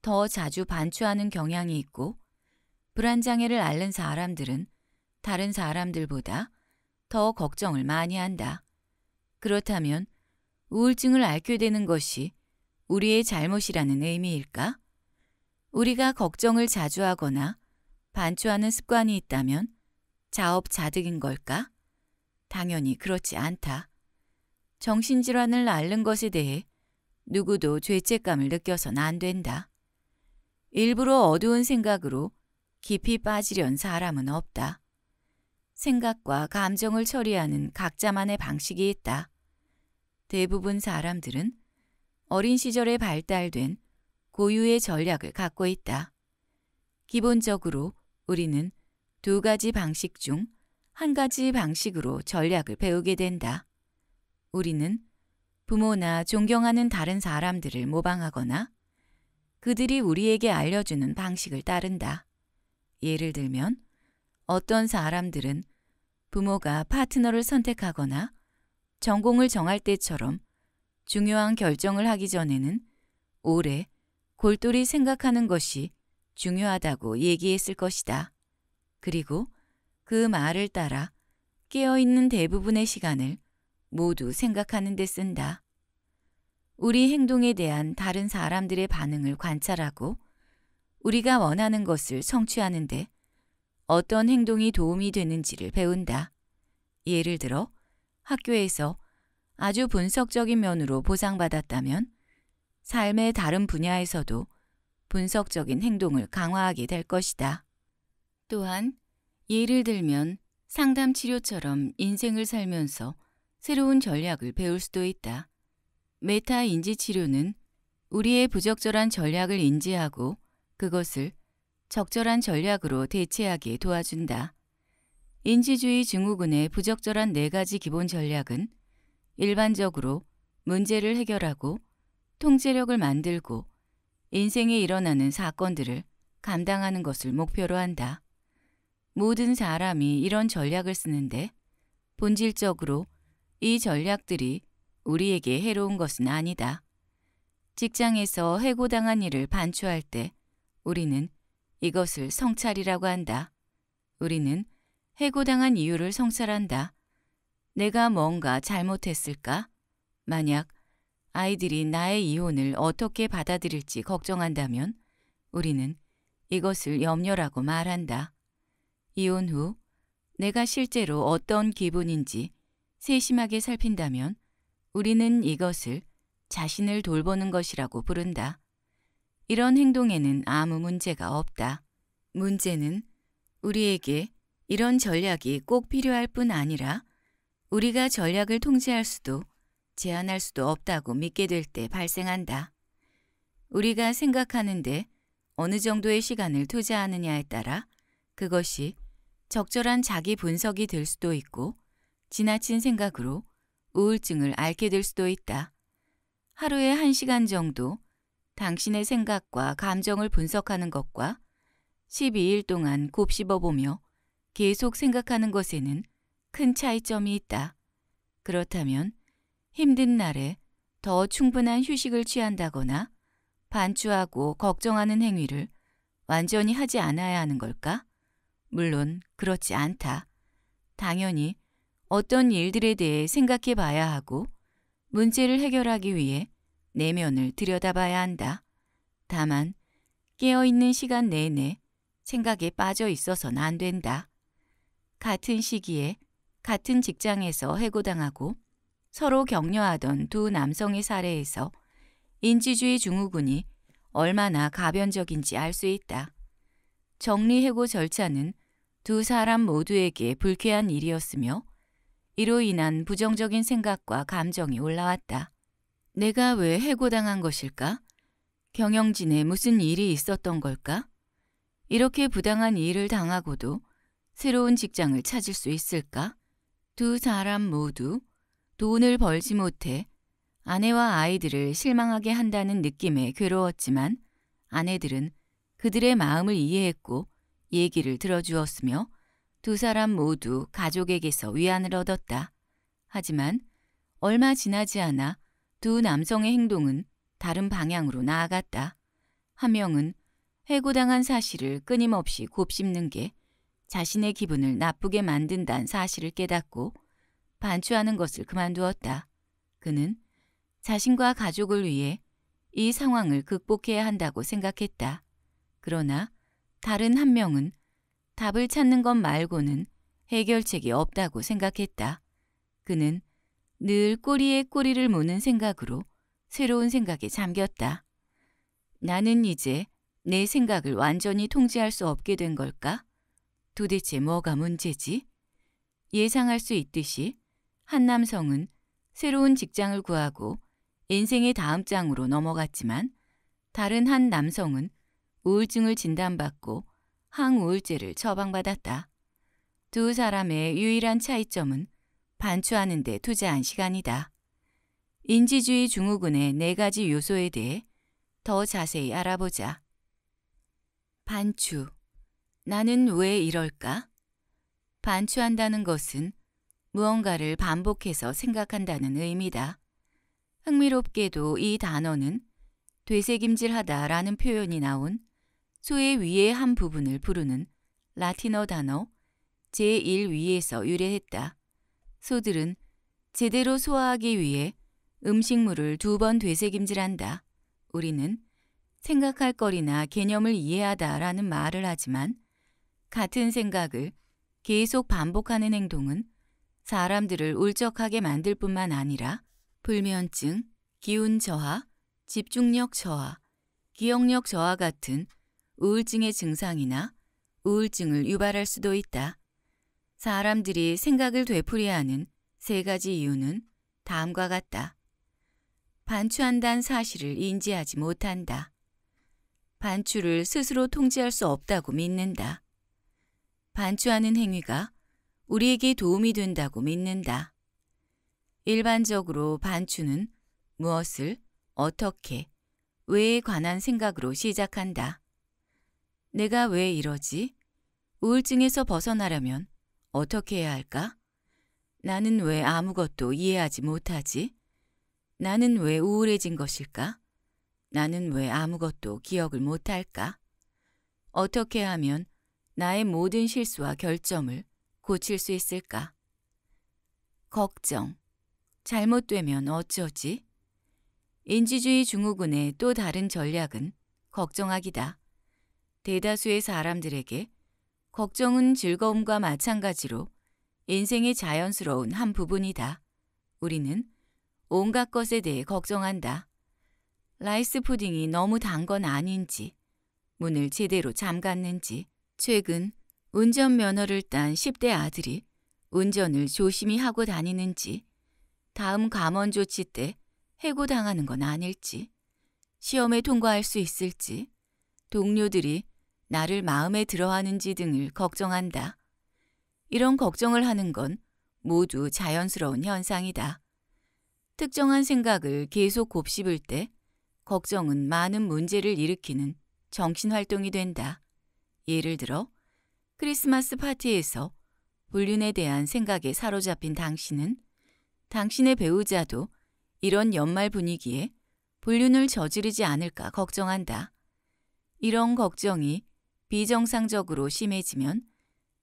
Speaker 1: 더 자주 반추하는 경향이 있고 불안장애를 앓는 사람들은 다른 사람들보다 더 걱정을 많이 한다. 그렇다면 우울증을 앓게 되는 것이 우리의 잘못이라는 의미일까? 우리가 걱정을 자주 하거나 반추하는 습관이 있다면 자업자득인 걸까? 당연히 그렇지 않다. 정신질환을 앓는 것에 대해 누구도 죄책감을 느껴선 안 된다. 일부러 어두운 생각으로 깊이 빠지려는 사람은 없다. 생각과 감정을 처리하는 각자만의 방식이 있다. 대부분 사람들은 어린 시절에 발달된 고유의 전략을 갖고 있다. 기본적으로 우리는 두 가지 방식 중 한 가지 방식으로 전략을 배우게 된다. 우리는 부모나 존경하는 다른 사람들을 모방하거나 그들이 우리에게 알려주는 방식을 따른다. 예를 들면 어떤 사람들은 부모가 파트너를 선택하거나 전공을 정할 때처럼 중요한 결정을 하기 전에는 오래 골똘히 생각하는 것이 중요하다고 얘기했을 것이다. 그리고 그 말을 따라 깨어있는 대부분의 시간을 모두 생각하는 데 쓴다. 우리 행동에 대한 다른 사람들의 반응을 관찰하고 우리가 원하는 것을 성취하는데 어떤 행동이 도움이 되는지를 배운다. 예를 들어 학교에서 아주 분석적인 면으로 보상받았다면 삶의 다른 분야에서도 분석적인 행동을 강화하게 될 것이다. 또한 예를 들면 상담 치료처럼 인생을 살면서 새로운 전략을 배울 수도 있다. 메타 인지 치료는 우리의 부적절한 전략을 인지하고 그것을 적절한 전략으로 대체하기에 도와준다. 인지주의 증후군의 부적절한 네 가지 기본 전략은 일반적으로 문제를 해결하고 통제력을 만들고 인생에 일어나는 사건들을 감당하는 것을 목표로 한다. 모든 사람이 이런 전략을 쓰는데 본질적으로 이 전략들이 우리에게 해로운 것은 아니다. 직장에서 해고당한 일을 반추할 때 우리는 이것을 성찰이라고 한다. 우리는 해고당한 이유를 성찰한다. 내가 뭔가 잘못했을까? 만약 아이들이 나의 이혼을 어떻게 받아들일지 걱정한다면 우리는 이것을 염려라고 말한다. 이혼 후 내가 실제로 어떤 기분인지 세심하게 살핀다면 우리는 이것을 자신을 돌보는 것이라고 부른다. 이런 행동에는 아무 문제가 없다. 문제는 우리에게 이런 전략이 꼭 필요할 뿐 아니라 우리가 전략을 통제할 수도 제한할 수도 없다고 믿게 될 때 발생한다. 우리가 생각하는데 어느 정도의 시간을 투자하느냐에 따라 그것이 적절한 자기 분석이 될 수도 있고 지나친 생각으로 우울증을 앓게 될 수도 있다. 하루에 한시간 정도 당신의 생각과 감정을 분석하는 것과 12일 동안 곱씹어보며 계속 생각하는 것에는 큰 차이점이 있다. 그렇다면 힘든 날에 더 충분한 휴식을 취한다거나 반추하고 걱정하는 행위를 완전히 하지 않아야 하는 걸까? 물론 그렇지 않다. 당연히 어떤 일들에 대해 생각해 봐야 하고 문제를 해결하기 위해 내면을 들여다봐야 한다. 다만 깨어있는 시간 내내 생각에 빠져 있어서는 안 된다. 같은 시기에 같은 직장에서 해고당하고 서로 격려하던 두 남성의 사례에서 인지주의 증후군이 얼마나 가변적인지 알 수 있다. 정리해고 절차는 두 사람 모두에게 불쾌한 일이었으며 이로 인한 부정적인 생각과 감정이 올라왔다. 내가 왜 해고당한 것일까? 경영진에 무슨 일이 있었던 걸까? 이렇게 부당한 일을 당하고도 새로운 직장을 찾을 수 있을까? 두 사람 모두 돈을 벌지 못해 아내와 아이들을 실망하게 한다는 느낌에 괴로웠지만 아내들은 그들의 마음을 이해했고 얘기를 들어주었으며 두 사람 모두 가족에게서 위안을 얻었다. 하지만 얼마 지나지 않아 두 남성의 행동은 다른 방향으로 나아갔다. 한 명은 해고당한 사실을 끊임없이 곱씹는 게 자신의 기분을 나쁘게 만든다는 사실을 깨닫고 반추하는 것을 그만두었다. 그는 자신과 가족을 위해 이 상황을 극복해야 한다고 생각했다. 그러나 다른 한 명은 답을 찾는 것 말고는 해결책이 없다고 생각했다. 그는 늘 꼬리에 꼬리를 무는 생각으로 새로운 생각에 잠겼다. 나는 이제 내 생각을 완전히 통제할 수 없게 된 걸까? 도대체 뭐가 문제지? 예상할 수 있듯이 한남성은 새로운 직장을 구하고 인생의 다음 장으로 넘어갔지만 다른 한 남성은 우울증을 진단받고 항우울제를 처방받았다. 두 사람의 유일한 차이점은 반추하는 데 투자한 시간이다. 인지주의 증후군의 네 가지 요소에 대해 더 자세히 알아보자. 반추 나는 왜 이럴까? 반추한다는 것은 무언가를 반복해서 생각한다는 의미다. 흥미롭게도 이 단어는 되새김질하다 라는 표현이 나온 소의 위의 한 부분을 부르는 라틴어 단어 제1위에서 유래했다. 소들은 제대로 소화하기 위해 음식물을 두 번 되새김질한다. 우리는 생각할 거리나 개념을 이해하다 라는 말을 하지만 같은 생각을 계속 반복하는 행동은 사람들을 울적하게 만들 뿐만 아니라 불면증, 기운 저하, 집중력 저하, 기억력 저하 같은 우울증의 증상이나 우울증을 유발할 수도 있다. 사람들이 생각을 되풀이하는 세 가지 이유는 다음과 같다. 반추한다는 사실을 인지하지 못한다. 반추를 스스로 통제할 수 없다고 믿는다. 반추하는 행위가 우리에게 도움이 된다고 믿는다. 일반적으로 반추는 무엇을, 어떻게, 왜에 관한 생각으로 시작한다. 내가 왜 이러지? 우울증에서 벗어나려면 어떻게 해야 할까? 나는 왜 아무것도 이해하지 못하지? 나는 왜 우울해진 것일까? 나는 왜 아무것도 기억을 못할까? 어떻게 하면 나의 모든 실수와 결점을 고칠 수 있을까? 걱정. 잘못되면 어쩌지? 인지주의 증후군의 또 다른 전략은 걱정하기다. 대다수의 사람들에게 걱정은 즐거움과 마찬가지로 인생의 자연스러운 한 부분이다. 우리는 온갖 것에 대해 걱정한다. 라이스 푸딩이 너무 단 건 아닌지, 문을 제대로 잠갔는지, 최근 운전면허를 딴 10대 아들이 운전을 조심히 하고 다니는지, 다음 감원 조치 때 해고당하는 건 아닐지, 시험에 통과할 수 있을지, 동료들이 나를 마음에 들어하는지 등을 걱정한다. 이런 걱정을 하는 건 모두 자연스러운 현상이다. 특정한 생각을 계속 곱씹을 때 걱정은 많은 문제를 일으키는 정신활동이 된다. 예를 들어 크리스마스 파티에서 불륜에 대한 생각에 사로잡힌 당신은 당신의 배우자도 이런 연말 분위기에 불륜을 저지르지 않을까 걱정한다. 이런 걱정이 비정상적으로 심해지면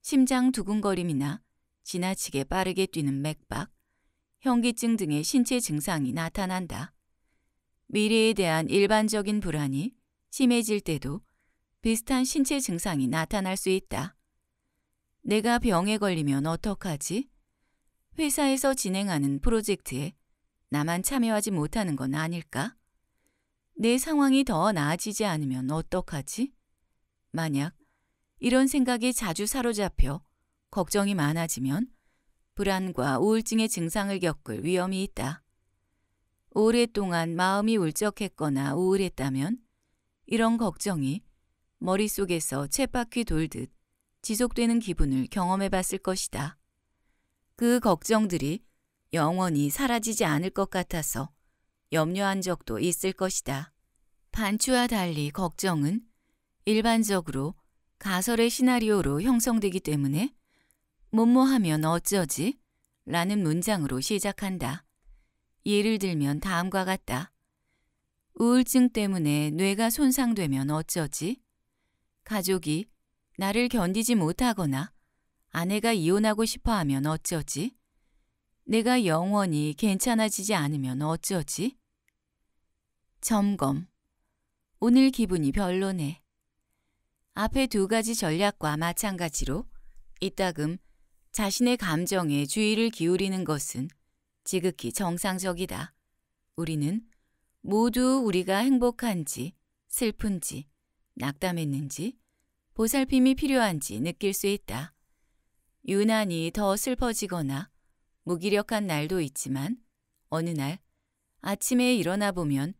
Speaker 1: 심장 두근거림이나 지나치게 빠르게 뛰는 맥박, 현기증 등의 신체 증상이 나타난다. 미래에 대한 일반적인 불안이 심해질 때도 비슷한 신체 증상이 나타날 수 있다. 내가 병에 걸리면 어떡하지? 회사에서 진행하는 프로젝트에 나만 참여하지 못하는 건 아닐까? 내 상황이 더 나아지지 않으면 어떡하지? 만약 이런 생각이 자주 사로잡혀 걱정이 많아지면 불안과 우울증의 증상을 겪을 위험이 있다. 오랫동안 마음이 울적했거나 우울했다면 이런 걱정이 머릿속에서 쳇바퀴 돌듯 지속되는 기분을 경험해 봤을 것이다. 그 걱정들이 영원히 사라지지 않을 것 같아서 염려한 적도 있을 것이다. 반추와 달리 걱정은 일반적으로 가설의 시나리오로 형성되기 때문에 뭐뭐하면 어쩌지? 라는 문장으로 시작한다. 예를 들면 다음과 같다. 우울증 때문에 뇌가 손상되면 어쩌지? 가족이 나를 견디지 못하거나 아내가 이혼하고 싶어 하면 어쩌지? 내가 영원히 괜찮아지지 않으면 어쩌지? 점검. 오늘 기분이 별로네. 앞에 두 가지 전략과 마찬가지로 이따금 자신의 감정에 주의를 기울이는 것은 지극히 정상적이다. 우리는 모두 우리가 행복한지 슬픈지 낙담했는지 보살핌이 필요한지 느낄 수 있다. 유난히 더 슬퍼지거나 무기력한 날도 있지만 어느 날 아침에 일어나 보면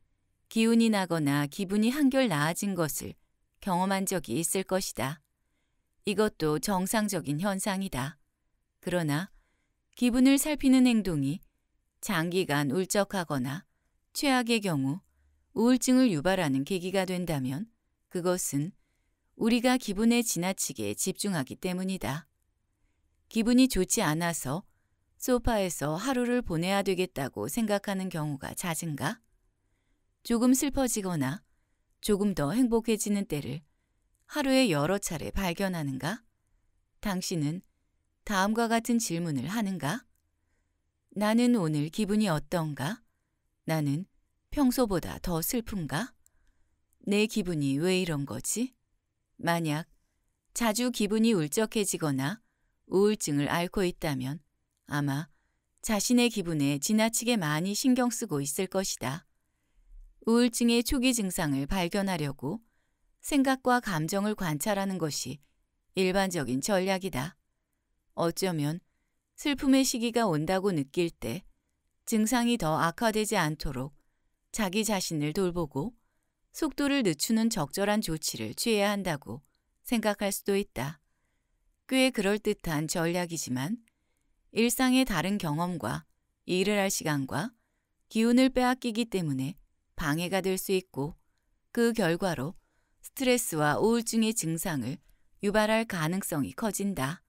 Speaker 1: 기운이 나거나 기분이 한결 나아진 것을 경험한 적이 있을 것이다. 이것도 정상적인 현상이다. 그러나 기분을 살피는 행동이 장기간 울적하거나 최악의 경우 우울증을 유발하는 계기가 된다면 그것은 우리가 기분에 지나치게 집중하기 때문이다. 기분이 좋지 않아서 소파에서 하루를 보내야 되겠다고 생각하는 경우가 잦은가? 조금 슬퍼지거나 조금 더 행복해지는 때를 하루에 여러 차례 발견하는가? 당신은 다음과 같은 질문을 하는가? 나는 오늘 기분이 어떤가? 나는 평소보다 더 슬픈가? 내 기분이 왜 이런 거지? 만약 자주 기분이 울적해지거나 우울증을 앓고 있다면 아마 자신의 기분에 지나치게 많이 신경 쓰고 있을 것이다. 우울증의 초기 증상을 발견하려고 생각과 감정을 관찰하는 것이 일반적인 전략이다. 어쩌면 슬픔의 시기가 온다고 느낄 때 증상이 더 악화되지 않도록 자기 자신을 돌보고 속도를 늦추는 적절한 조치를 취해야 한다고 생각할 수도 있다. 꽤 그럴듯한 전략이지만 일상의 다른 경험과 일을 할 시간과 기운을 빼앗기기 때문에 방해가 될 수 있고 그 결과로 스트레스와 우울증의 증상을 유발할 가능성이 커진다.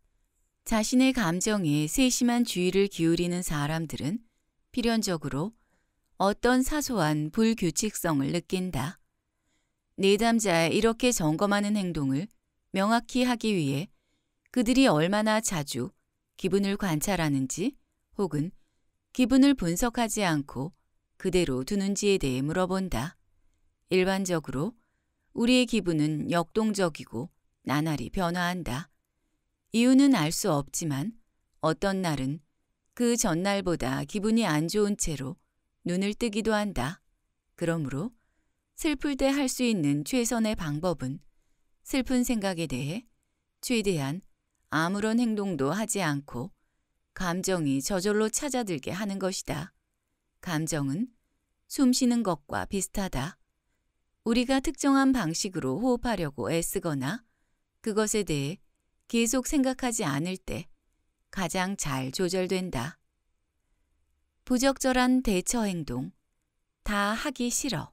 Speaker 1: 자신의 감정에 세심한 주의를 기울이는 사람들은 필연적으로 어떤 사소한 불규칙성을 느낀다. 내담자의 이렇게 점검하는 행동을 명확히 하기 위해 그들이 얼마나 자주 기분을 관찰하는지 혹은 기분을 분석하지 않고 그대로 두는지에 대해 물어본다. 일반적으로 우리의 기분은 역동적이고 나날이 변화한다. 이유는 알 수 없지만 어떤 날은 그 전날보다 기분이 안 좋은 채로 눈을 뜨기도 한다. 그러므로 슬플 때 할 수 있는 최선의 방법은 슬픈 생각에 대해 최대한 아무런 행동도 하지 않고 감정이 저절로 찾아들게 하는 것이다. 감정은 숨쉬는 것과 비슷하다. 우리가 특정한 방식으로 호흡하려고 애쓰거나 그것에 대해 계속 생각하지 않을 때 가장 잘 조절된다. 부적절한 대처 행동, 다 하기 싫어.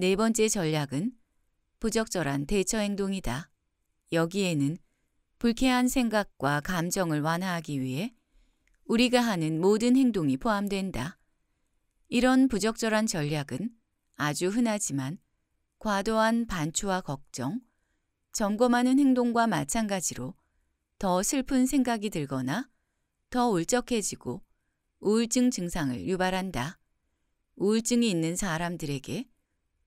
Speaker 1: 네 번째 전략은 부적절한 대처 행동이다. 여기에는 불쾌한 생각과 감정을 완화하기 위해 우리가 하는 모든 행동이 포함된다. 이런 부적절한 전략은 아주 흔하지만 과도한 반추와 걱정, 점검하는 행동과 마찬가지로 더 슬픈 생각이 들거나 더 울적해지고 우울증 증상을 유발한다. 우울증이 있는 사람들에게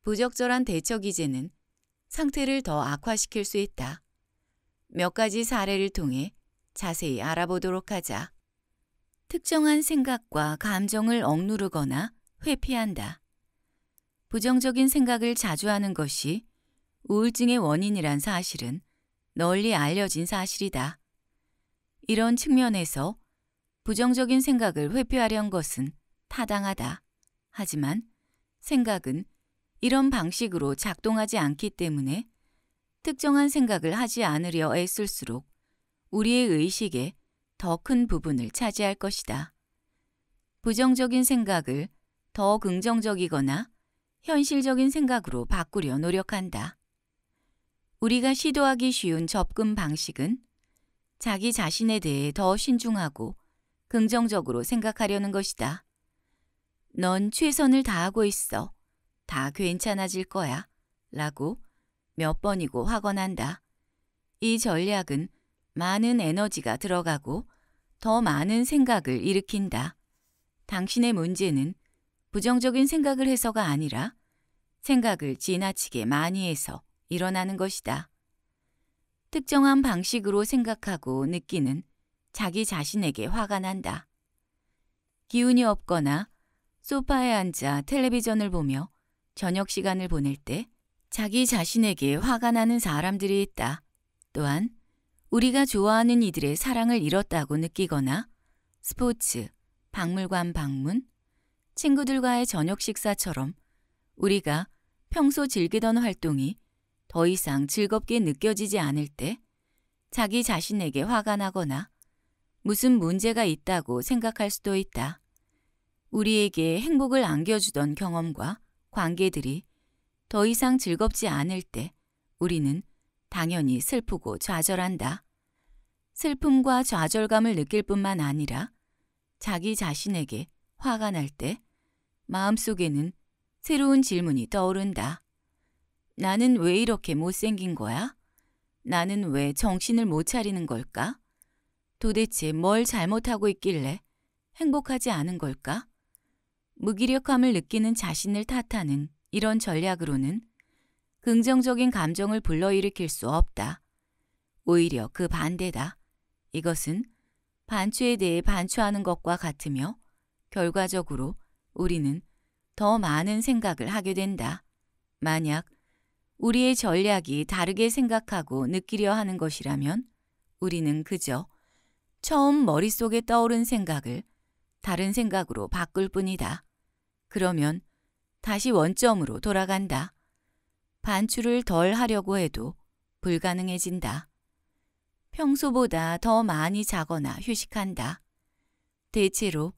Speaker 1: 부적절한 대처 기제는 상태를 더 악화시킬 수 있다. 몇 가지 사례를 통해 자세히 알아보도록 하자. 특정한 생각과 감정을 억누르거나 회피한다. 부정적인 생각을 자주 하는 것이 우울증의 원인이란 사실은 널리 알려진 사실이다. 이런 측면에서 부정적인 생각을 회피하려 는 것은 타당하다. 하지만 생각은 이런 방식으로 작동하지 않기 때문에 특정한 생각을 하지 않으려 애쓸수록 우리의 의식에 더 큰 부분을 차지할 것이다. 부정적인 생각을 더 긍정적이거나 현실적인 생각으로 바꾸려 노력한다. 우리가 시도하기 쉬운 접근 방식은 자기 자신에 대해 더 신중하고 긍정적으로 생각하려는 것이다. 넌 최선을 다하고 있어. 다 괜찮아질 거야 라고 몇 번이고 확언한다. 이 전략은 많은 에너지가 들어가고 더 많은 생각을 일으킨다. 당신의 문제는 부정적인 생각을 해서가 아니라 생각을 지나치게 많이 해서 일어나는 것이다. 특정한 방식으로 생각하고 느끼는 자기 자신에게 화가 난다. 기운이 없거나 소파에 앉아 텔레비전을 보며 저녁 시간을 보낼 때 자기 자신에게 화가 나는 사람들이 있다. 또한 우리가 좋아하는 이들의 사랑을 잃었다고 느끼거나 스포츠, 박물관 방문, 친구들과의 저녁 식사처럼 우리가 평소 즐기던 활동이 더 이상 즐겁게 느껴지지 않을 때 자기 자신에게 화가 나거나 무슨 문제가 있다고 생각할 수도 있다. 우리에게 행복을 안겨주던 경험과 관계들이 더 이상 즐겁지 않을 때 우리는 당연히 슬프고 좌절한다. 슬픔과 좌절감을 느낄 뿐만 아니라 자기 자신에게 화가 날 때 마음속에는 새로운 질문이 떠오른다. 나는 왜 이렇게 못생긴 거야? 나는 왜 정신을 못 차리는 걸까? 도대체 뭘 잘못하고 있길래 행복하지 않은 걸까? 무기력함을 느끼는 자신을 탓하는 이런 전략으로는 긍정적인 감정을 불러일으킬 수 없다. 오히려 그 반대다. 이것은 반추에 대해 반추하는 것과 같으며 결과적으로 우리는 더 많은 생각을 하게 된다. 만약 우리의 전략이 다르게 생각하고 느끼려 하는 것이라면 우리는 그저 처음 머릿속에 떠오른 생각을 다른 생각으로 바꿀 뿐이다. 그러면 다시 원점으로 돌아간다. 반출을 덜 하려고 해도 불가능해진다. 평소보다 더 많이 자거나 휴식한다. 대체로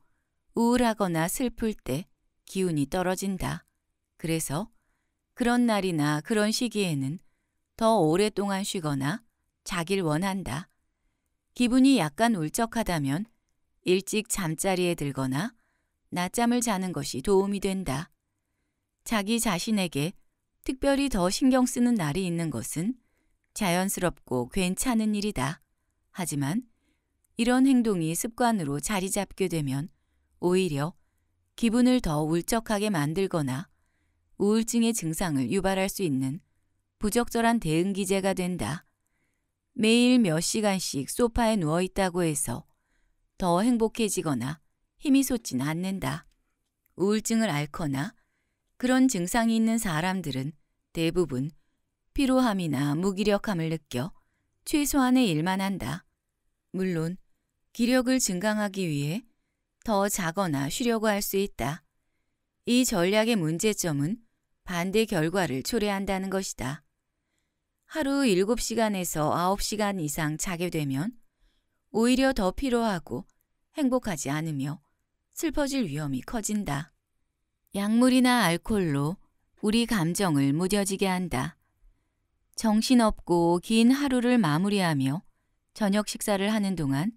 Speaker 1: 우울하거나 슬플 때 기운이 떨어진다. 그래서 그런 날이나 그런 시기에는 더 오랫동안 쉬거나 자길 원한다. 기분이 약간 울적하다면 일찍 잠자리에 들거나 낮잠을 자는 것이 도움이 된다. 자기 자신에게 특별히 더 신경 쓰는 날이 있는 것은 자연스럽고 괜찮은 일이다. 하지만 이런 행동이 습관으로 자리 잡게 되면 오히려 기분을 더 울적하게 만들거나 우울증의 증상을 유발할 수 있는 부적절한 대응 기제가 된다. 매일 몇 시간씩 소파에 누워 있다고 해서 더 행복해지거나 힘이 솟지는 않는다. 우울증을 앓거나 그런 증상이 있는 사람들은 대부분 피로함이나 무기력함을 느껴 최소한의 일만 한다. 물론 기력을 증강하기 위해 더 자거나 쉬려고 할 수 있다. 이 전략의 문제점은 반대 결과를 초래한다는 것이다. 하루 7시간에서 9시간 이상 자게 되면 오히려 더 피로하고 행복하지 않으며 슬퍼질 위험이 커진다. 약물이나 알코올로 우리 감정을 무뎌지게 한다. 정신없고 긴 하루를 마무리하며 저녁 식사를 하는 동안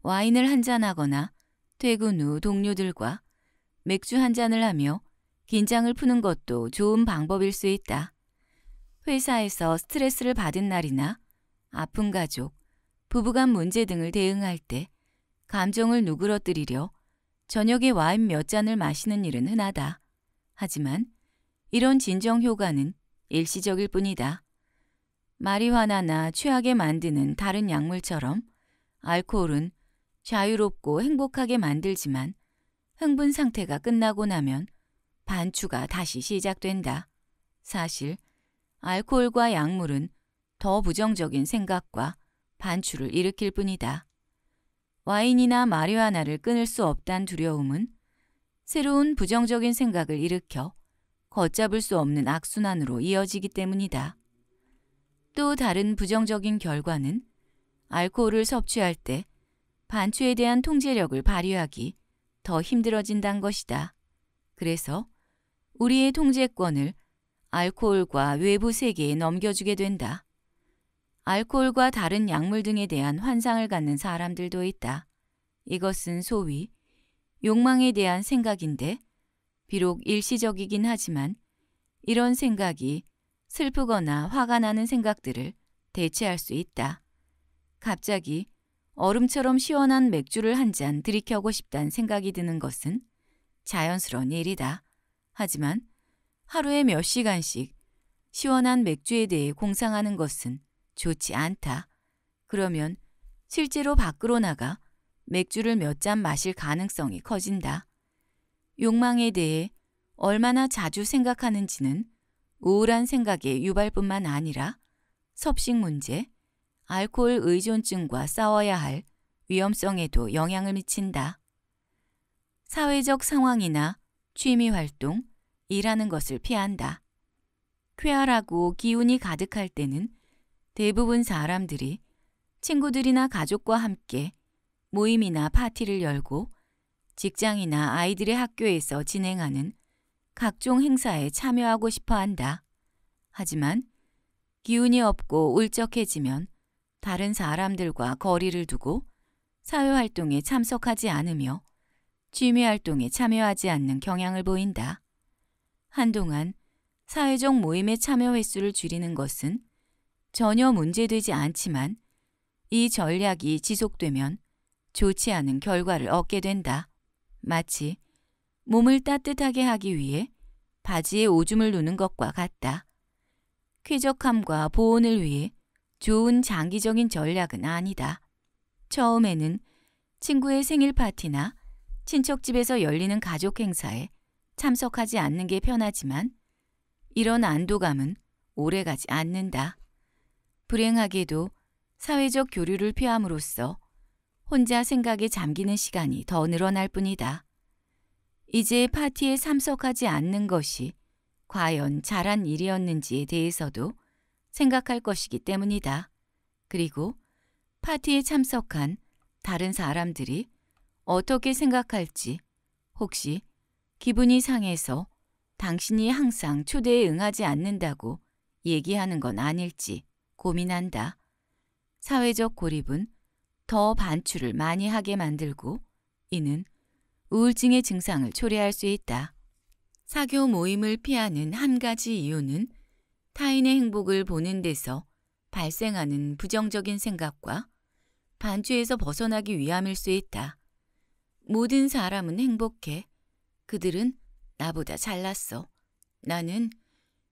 Speaker 1: 와인을 한 잔하거나 퇴근 후 동료들과 맥주 한잔을 하며 긴장을 푸는 것도 좋은 방법일 수 있다. 회사에서 스트레스를 받은 날이나 아픈 가족, 부부간 문제 등을 대응할 때 감정을 누그러뜨리려 저녁에 와인 몇 잔을 마시는 일은 흔하다. 하지만 이런 진정 효과는 일시적일 뿐이다. 마리화나나 취하게 만드는 다른 약물처럼 알코올은 자유롭고 행복하게 만들지만 흥분 상태가 끝나고 나면 반추가 다시 시작된다. 사실 알코올과 약물은 더 부정적인 생각과 반추를 일으킬 뿐이다. 와인이나 마리아나를 끊을 수 없단 두려움은 새로운 부정적인 생각을 일으켜 걷잡을 수 없는 악순환으로 이어지기 때문이다. 또 다른 부정적인 결과는 알코올을 섭취할 때 반추에 대한 통제력을 발휘하기 더 힘들어진단 것이다. 그래서 우리의 통제권을 알코올과 외부 세계에 넘겨주게 된다. 알코올과 다른 약물 등에 대한 환상을 갖는 사람들도 있다. 이것은 소위 욕망에 대한 생각인데 비록 일시적이긴 하지만 이런 생각이 슬프거나 화가 나는 생각들을 대체할 수 있다. 갑자기 얼음처럼 시원한 맥주를 한 잔 들이켜고 싶다는 생각이 드는 것은 자연스러운 일이다. 하지만 하루에 몇 시간씩 시원한 맥주에 대해 공상하는 것은 좋지 않다. 그러면 실제로 밖으로 나가 맥주를 몇 잔 마실 가능성이 커진다. 욕망에 대해 얼마나 자주 생각하는지는 우울한 생각의 유발뿐만 아니라 섭식 문제, 알코올 의존증과 싸워야 할 위험성에도 영향을 미친다. 사회적 상황이나 취미 활동, 일하는 것을 피한다. 쾌활하고 기운이 가득할 때는 대부분 사람들이 친구들이나 가족과 함께 모임이나 파티를 열고 직장이나 아이들의 학교에서 진행하는 각종 행사에 참여하고 싶어 한다. 하지만 기운이 없고 울적해지면 다른 사람들과 거리를 두고 사회활동에 참석하지 않으며 취미활동에 참여하지 않는 경향을 보인다. 한동안 사회적 모임에 참여 횟수를 줄이는 것은 전혀 문제되지 않지만 이 전략이 지속되면 좋지 않은 결과를 얻게 된다. 마치 몸을 따뜻하게 하기 위해 바지에 오줌을 누는 것과 같다. 쾌적함과 보온을 위해 좋은 장기적인 전략은 아니다. 처음에는 친구의 생일 파티나 친척집에서 열리는 가족 행사에 참석하지 않는 게 편하지만 이런 안도감은 오래가지 않는다. 불행하게도 사회적 교류를 피함으로써 혼자 생각에 잠기는 시간이 더 늘어날 뿐이다. 이제 파티에 참석하지 않는 것이 과연 잘한 일이었는지에 대해서도 생각할 것이기 때문이다. 그리고 파티에 참석한 다른 사람들이 어떻게 생각할지 혹시 기분이 상해서 당신이 항상 초대에 응하지 않는다고 얘기하는 건 아닐지 고민한다. 사회적 고립은 더 반출을 많이 하게 만들고 이는 우울증의 증상을 초래할 수 있다. 사교 모임을 피하는 한 가지 이유는 타인의 행복을 보는 데서 발생하는 부정적인 생각과 반주에서 벗어나기 위함일 수 있다. 모든 사람은 행복해. 그들은 나보다 잘났어. 나는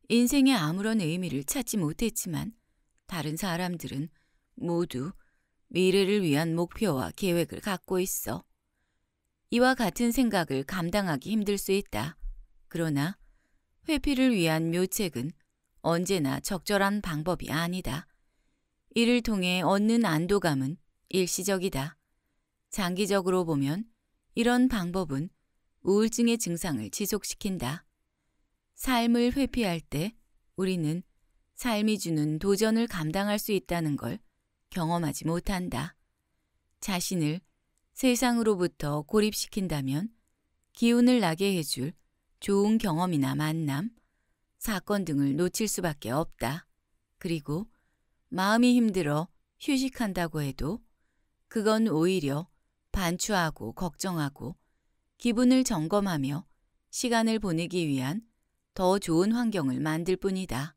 Speaker 1: 인생에 아무런 의미를 찾지 못했지만 다른 사람들은 모두 미래를 위한 목표와 계획을 갖고 있어. 이와 같은 생각을 감당하기 힘들 수 있다. 그러나 회피를 위한 묘책은 언제나 적절한 방법이 아니다. 이를 통해 얻는 안도감은 일시적이다. 장기적으로 보면 이런 방법은 우울증의 증상을 지속시킨다. 삶을 회피할 때 우리는 삶이 주는 도전을 감당할 수 있다는 걸 경험하지 못한다. 자신을 세상으로부터 고립시킨다면 기운을 나게 해줄 좋은 경험이나 만남, 사건 등을 놓칠 수밖에 없다. 그리고 마음이 힘들어 휴식한다고 해도 그건 오히려 반추하고 걱정하고 기분을 점검하며 시간을 보내기 위한 더 좋은 환경을 만들 뿐이다.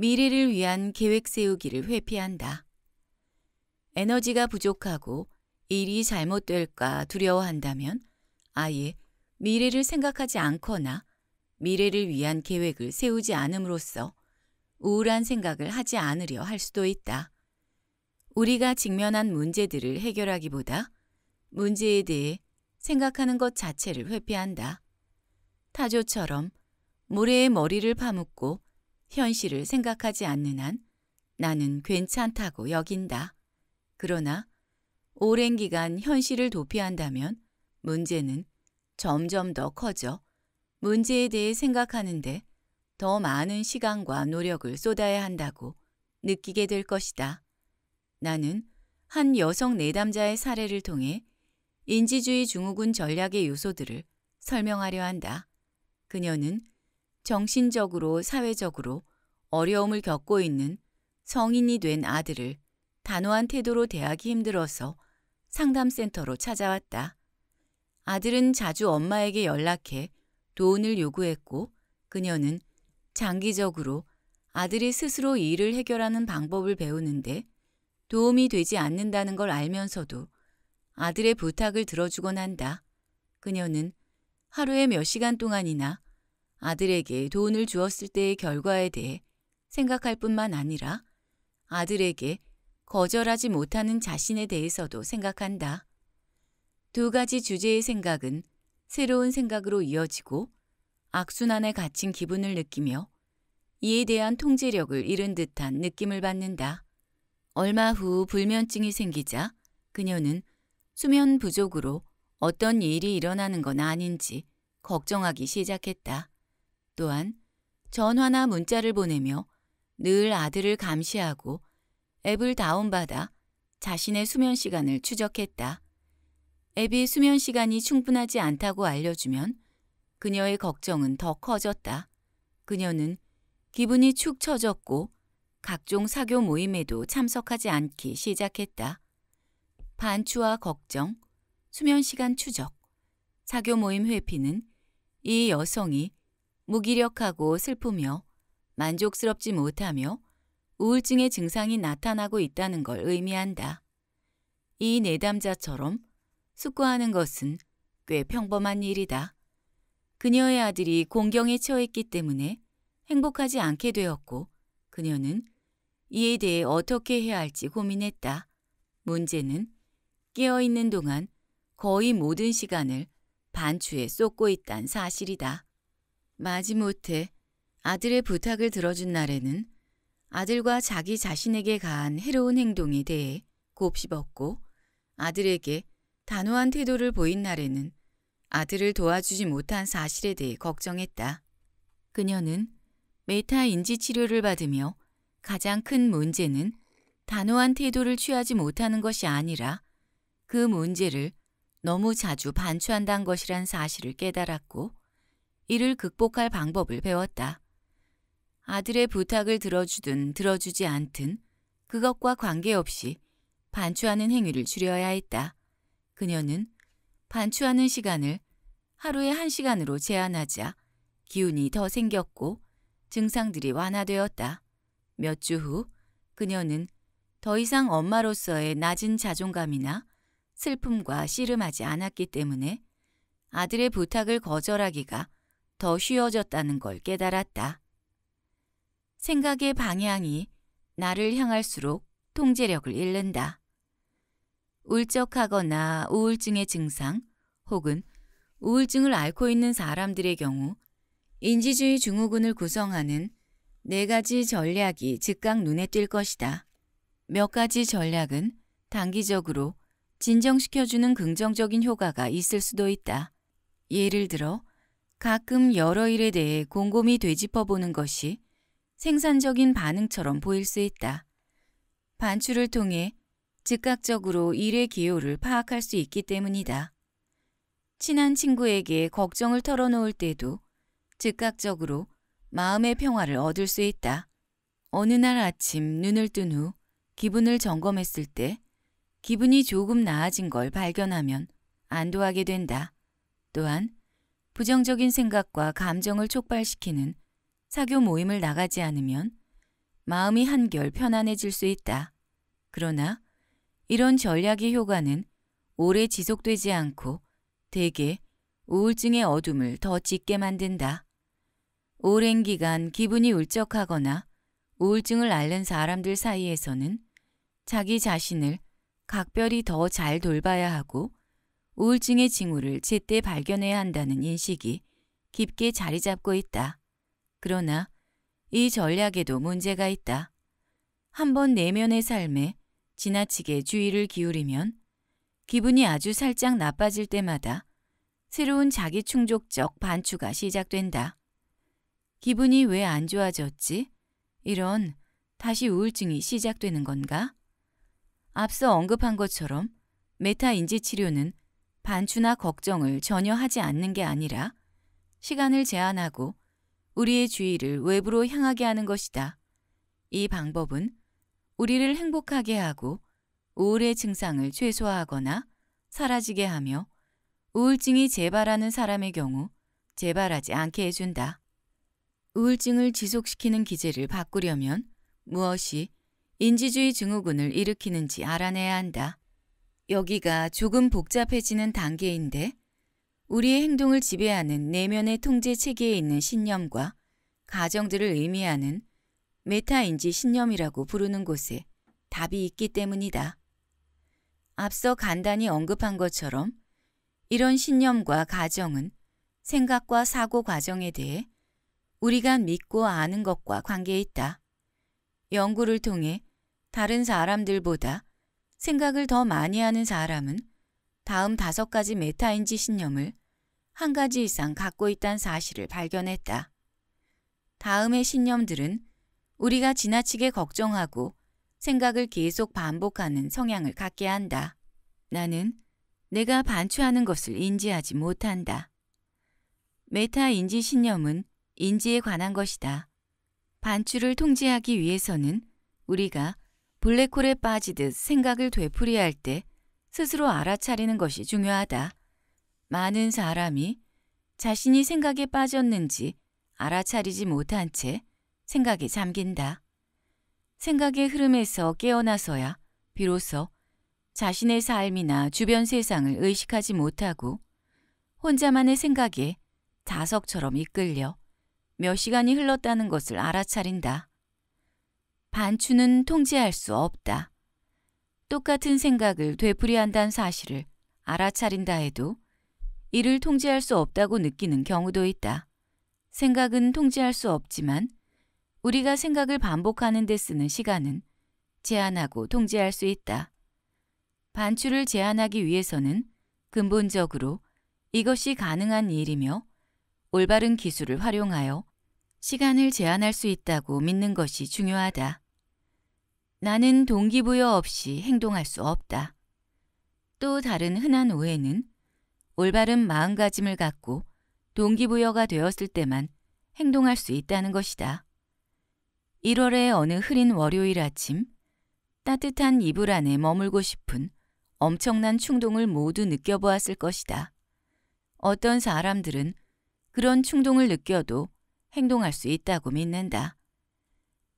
Speaker 1: 미래를 위한 계획 세우기를 회피한다. 에너지가 부족하고 일이 잘못될까 두려워한다면 아예 미래를 생각하지 않거나 미래를 위한 계획을 세우지 않음으로써 우울한 생각을 하지 않으려 할 수도 있다. 우리가 직면한 문제들을 해결하기보다 문제에 대해 생각하는 것 자체를 회피한다. 타조처럼 모래에 머리를 파묻고 현실을 생각하지 않는 한 나는 괜찮다고 여긴다. 그러나 오랜 기간 현실을 도피한다면 문제는 점점 더 커져 문제에 대해 생각하는데 더 많은 시간과 노력을 쏟아야 한다고 느끼게 될 것이다. 나는 한 여성 내담자의 사례를 통해 인지주의 증후군 전략의 요소들을 설명하려 한다. 그녀는 정신적으로 사회적으로 어려움을 겪고 있는 성인이 된 아들을 단호한 태도로 대하기 힘들어서 상담센터로 찾아왔다. 아들은 자주 엄마에게 연락해 돈을 요구했고 그녀는 장기적으로 아들이 스스로 일을 해결하는 방법을 배우는데 도움이 되지 않는다는 걸 알면서도 아들의 부탁을 들어주곤 한다. 그녀는 하루에 몇 시간 동안이나 아들에게 돈을 주었을 때의 결과에 대해 생각할 뿐만 아니라 아들에게 거절하지 못하는 자신에 대해서도 생각한다. 두 가지 주제의 생각은 새로운 생각으로 이어지고 악순환에 갇힌 기분을 느끼며 이에 대한 통제력을 잃은 듯한 느낌을 받는다. 얼마 후 불면증이 생기자 그녀는 수면 부족으로 어떤 일이 일어나는 건 아닌지 걱정하기 시작했다. 또한 전화나 문자를 보내며 늘 아들을 감시하고 앱을 다운받아 자신의 수면 시간을 추적했다. 앱이 수면 시간이 충분하지 않다고 알려주면 그녀의 걱정은 더 커졌다. 그녀는 기분이 축 처졌고 각종 사교 모임에도 참석하지 않기 시작했다. 반추와 걱정, 수면 시간 추적, 사교 모임 회피는 이 여성이 무기력하고 슬프며 만족스럽지 못하며 우울증의 증상이 나타나고 있다는 걸 의미한다. 이 내담자처럼 숙고하는 것은 꽤 평범한 일이다. 그녀의 아들이 공경에 처했기 때문에 행복하지 않게 되었고 그녀는 이에 대해 어떻게 해야 할지 고민했다. 문제는 깨어있는 동안 거의 모든 시간을 반추에 쏟고 있단 사실이다. 마지못해 아들의 부탁을 들어준 날에는 아들과 자기 자신에게 가한 해로운 행동에 대해 곱씹었고 아들에게 단호한 태도를 보인 날에는 아들을 도와주지 못한 사실에 대해 걱정했다. 그녀는 메타 인지치료를 받으며 가장 큰 문제는 단호한 태도를 취하지 못하는 것이 아니라 그 문제를 너무 자주 반추한다는 것이란 사실을 깨달았고 이를 극복할 방법을 배웠다. 아들의 부탁을 들어주든 들어주지 않든 그것과 관계없이 반추하는 행위를 줄여야 했다. 그녀는 반추하는 시간을 하루에 한시간으로 제한하자 기운이 더 생겼고 증상들이 완화되었다. 몇 주 후 그녀는 더 이상 엄마로서의 낮은 자존감이나 슬픔과 씨름하지 않았기 때문에 아들의 부탁을 거절하기가 더 쉬워졌다는 걸 깨달았다. 생각의 방향이 나를 향할수록 통제력을 잃는다. 울적하거나 우울증의 증상 혹은 우울증을 앓고 있는 사람들의 경우 인지주의 증후군을 구성하는 네 가지 전략이 즉각 눈에 띌 것이다. 몇 가지 전략은 단기적으로 진정시켜주는 긍정적인 효과가 있을 수도 있다. 예를 들어 가끔 여러 일에 대해 곰곰이 되짚어보는 것이 생산적인 반응처럼 보일 수 있다. 반출을 통해 즉각적으로 일의 기호를 파악할 수 있기 때문이다. 친한 친구에게 걱정을 털어놓을 때도 즉각적으로 마음의 평화를 얻을 수 있다. 어느 날 아침 눈을 뜬 후 기분을 점검했을 때 기분이 조금 나아진 걸 발견하면 안도하게 된다. 또한 부정적인 생각과 감정을 촉발시키는 사교 모임을 나가지 않으면 마음이 한결 편안해질 수 있다. 그러나 이런 전략의 효과는 오래 지속되지 않고 대개 우울증의 어둠을 더 짙게 만든다. 오랜 기간 기분이 울적하거나 우울증을 앓는 사람들 사이에서는 자기 자신을 각별히 더 잘 돌봐야 하고 우울증의 징후를 제때 발견해야 한다는 인식이 깊게 자리 잡고 있다. 그러나 이 전략에도 문제가 있다. 한번 내면의 삶에 지나치게 주의를 기울이면 기분이 아주 살짝 나빠질 때마다 새로운 자기 충족적 반추가 시작된다. 기분이 왜 안 좋아졌지? 이런 다시 우울증이 시작되는 건가? 앞서 언급한 것처럼 메타인지 치료는 반추나 걱정을 전혀 하지 않는 게 아니라 시간을 제한하고 우리의 주의를 외부로 향하게 하는 것이다. 이 방법은 우리를 행복하게 하고 우울의 증상을 최소화하거나 사라지게 하며 우울증이 재발하는 사람의 경우 재발하지 않게 해준다. 우울증을 지속시키는 기제를 바꾸려면 무엇이 인지주의 증후군을 일으키는지 알아내야 한다. 여기가 조금 복잡해지는 단계인데 우리의 행동을 지배하는 내면의 통제 체계에 있는 신념과 가정들을 의미하는 메타인지 신념이라고 부르는 곳에 답이 있기 때문이다. 앞서 간단히 언급한 것처럼 이런 신념과 가정은 생각과 사고 과정에 대해 우리가 믿고 아는 것과 관계있다. 연구를 통해 다른 사람들보다 생각을 더 많이 하는 사람은 다음 다섯 가지 메타인지 신념을 한 가지 이상 갖고 있다는 사실을 발견했다. 다음의 신념들은 우리가 지나치게 걱정하고 생각을 계속 반복하는 성향을 갖게 한다. 나는 내가 반추하는 것을 인지하지 못한다. 메타 인지 신념은 인지에 관한 것이다. 반추를 통제하기 위해서는 우리가 블랙홀에 빠지듯 생각을 되풀이할 때 스스로 알아차리는 것이 중요하다. 많은 사람이 자신이 생각에 빠졌는지 알아차리지 못한 채 생각에 잠긴다. 생각의 흐름에서 깨어나서야 비로소 자신의 삶이나 주변 세상을 의식하지 못하고 혼자만의 생각에 자석처럼 이끌려 몇 시간이 흘렀다는 것을 알아차린다. 반추는 통제할 수 없다. 똑같은 생각을 되풀이한다는 사실을 알아차린다 해도 이를 통제할 수 없다고 느끼는 경우도 있다. 생각은 통제할 수 없지만 우리가 생각을 반복하는 데 쓰는 시간은 제한하고 통제할 수 있다. 반추를 제한하기 위해서는 근본적으로 이것이 가능한 일이며 올바른 기술을 활용하여 시간을 제한할 수 있다고 믿는 것이 중요하다. 나는 동기부여 없이 행동할 수 없다. 또 다른 흔한 오해는 올바른 마음가짐을 갖고 동기부여가 되었을 때만 행동할 수 있다는 것이다. 1월의 어느 흐린 월요일 아침 따뜻한 이불 안에 머물고 싶은 엄청난 충동을 모두 느껴보았을 것이다. 어떤 사람들은 그런 충동을 느껴도 행동할 수 있다고 믿는다.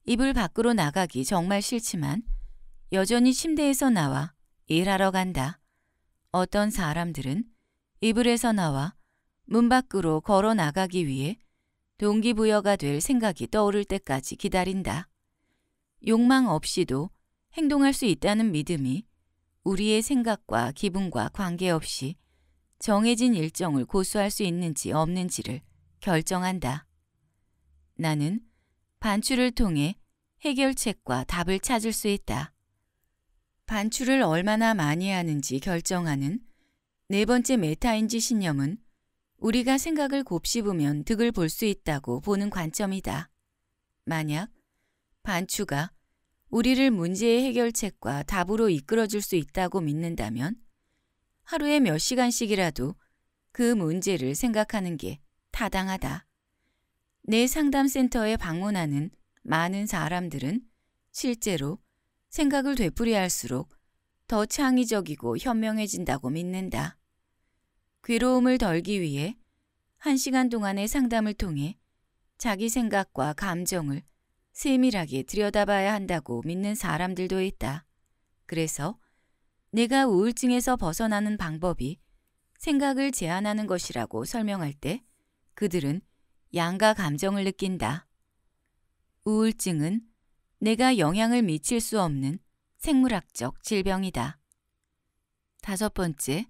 Speaker 1: 이불 밖으로 나가기 정말 싫지만 여전히 침대에서 나와 일하러 간다. 어떤 사람들은 이불에서 나와 문 밖으로 걸어 나가기 위해 동기부여가 될 생각이 떠오를 때까지 기다린다. 욕망 없이도 행동할 수 있다는 믿음이 우리의 생각과 기분과 관계없이 정해진 일정을 고수할 수 있는지 없는지를 결정한다. 나는 반출을 통해 해결책과 답을 찾을 수 있다. 반출을 얼마나 많이 하는지 결정하는 네 번째 메타인지 신념은 우리가 생각을 곱씹으면 득을 볼 수 있다고 보는 관점이다. 만약 반추가 우리를 문제의 해결책과 답으로 이끌어줄 수 있다고 믿는다면 하루에 몇 시간씩이라도 그 문제를 생각하는 게 타당하다. 내 상담센터에 방문하는 많은 사람들은 실제로 생각을 되풀이할수록 더 창의적이고 현명해진다고 믿는다. 괴로움을 덜기 위해 1시간 동안의 상담을 통해 자기 생각과 감정을 세밀하게 들여다봐야 한다고 믿는 사람들도 있다. 그래서 내가 우울증에서 벗어나는 방법이 생각을 제한하는 것이라고 설명할 때 그들은 양가 감정을 느낀다. 우울증은 내가 영향을 미칠 수 없는 생물학적 질병이다. 다섯 번째,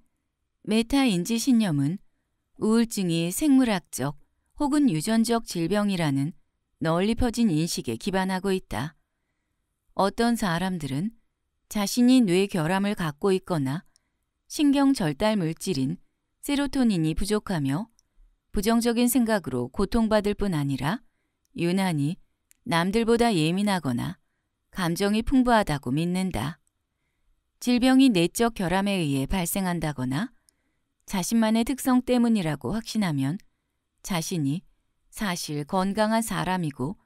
Speaker 1: 메타인지신념은 우울증이 생물학적 혹은 유전적 질병이라는 널리 퍼진 인식에 기반하고 있다. 어떤 사람들은 자신이 뇌 결함을 갖고 있거나 신경 절단 물질인 세로토닌이 부족하며 부정적인 생각으로 고통받을 뿐 아니라 유난히 남들보다 예민하거나 감정이 풍부하다고 믿는다. 질병이 내적 결함에 의해 발생한다거나 자신만의 특성 때문이라고 확신하면 자신이 사실 건강한 사람이고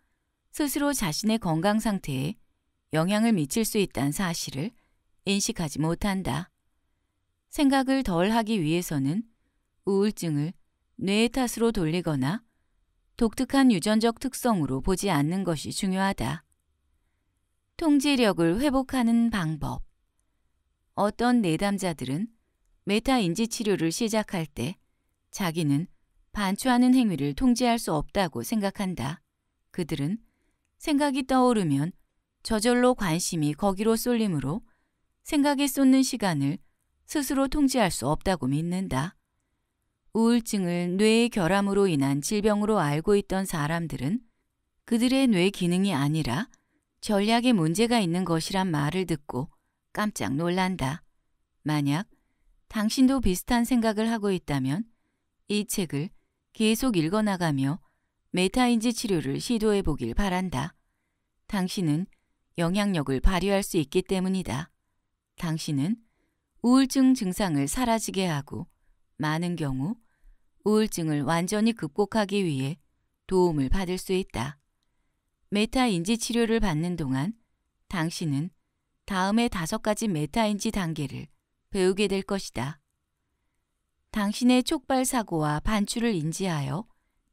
Speaker 1: 스스로 자신의 건강 상태에 영향을 미칠 수 있다는 사실을 인식하지 못한다. 생각을 덜 하기 위해서는 우울증을 뇌의 탓으로 돌리거나 독특한 유전적 특성으로 보지 않는 것이 중요하다. 통제력을 회복하는 방법 어떤 내담자들은 메타인지 치료를 시작할 때 자기는 반추하는 행위를 통제할 수 없다고 생각한다. 그들은 생각이 떠오르면 저절로 관심이 거기로 쏠림으로 생각에 쏟는 시간을 스스로 통제할 수 없다고 믿는다. 우울증을 뇌의 결함으로 인한 질병으로 알고 있던 사람들은 그들의 뇌 기능이 아니라 전략에 문제가 있는 것이란 말을 듣고 깜짝 놀란다. 만약 당신도 비슷한 생각을 하고 있다면 이 책을 계속 읽어나가며 메타인지 치료를 시도해 보길 바란다. 당신은 영향력을 발휘할 수 있기 때문이다. 당신은 우울증 증상을 사라지게 하고 많은 경우 우울증을 완전히 극복하기 위해 도움을 받을 수 있다. 메타인지 치료를 받는 동안 당신은 다음에 다섯 가지 메타인지 단계를 배우게 될 것이다. 당신의 촉발 사고와 반출을 인지하여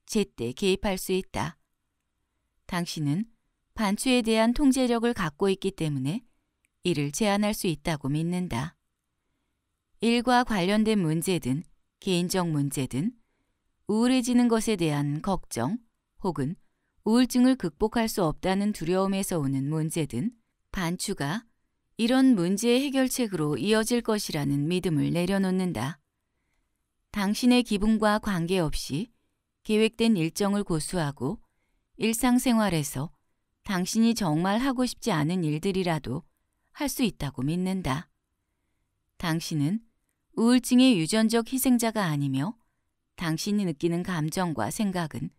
Speaker 1: 제때 개입할 수 있다. 당신은 반추에 대한 통제력을 갖고 있기 때문에 이를 제한할 수 있다고 믿는다. 일과 관련된 문제든 개인적 문제든 우울해지는 것에 대한 걱정 혹은 우울증을 극복할 수 없다는 두려움에서 오는 문제든 반추가 이런 문제의 해결책으로 이어질 것이라는 믿음을 내려놓는다. 당신의 기분과 관계없이 계획된 일정을 고수하고 일상생활에서 당신이 정말 하고 싶지 않은 일들이라도 할 수 있다고 믿는다. 당신은 우울증의 유전적 희생자가 아니며 당신이 느끼는 감정과 생각은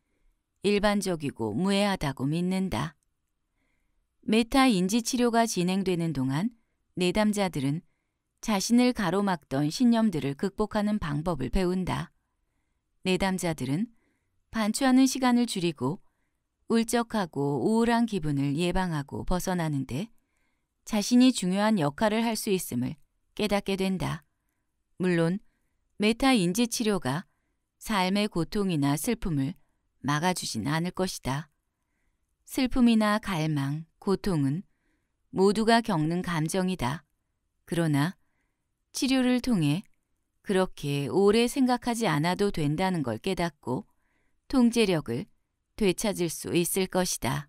Speaker 1: 일반적이고 무해하다고 믿는다. 메타 인지치료가 진행되는 동안 내담자들은 자신을 가로막던 신념들을 극복하는 방법을 배운다. 내담자들은 반추하는 시간을 줄이고 울적하고 우울한 기분을 예방하고 벗어나는데 자신이 중요한 역할을 할 수 있음을 깨닫게 된다. 물론 메타 인지치료가 삶의 고통이나 슬픔을 막아주진 않을 것이다. 슬픔이나 갈망, 고통은 모두가 겪는 감정이다. 그러나 치료를 통해 그렇게 오래 생각하지 않아도 된다는 걸 깨닫고 통제력을 되찾을 수 있을 것이다.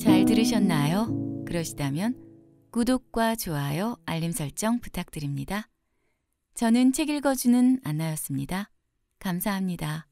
Speaker 1: 잘 들으셨나요? 그러시다면 구독과 좋아요, 알림 설정 부탁드립니다. 저는 책 읽어주는 안나였습니다. 감사합니다.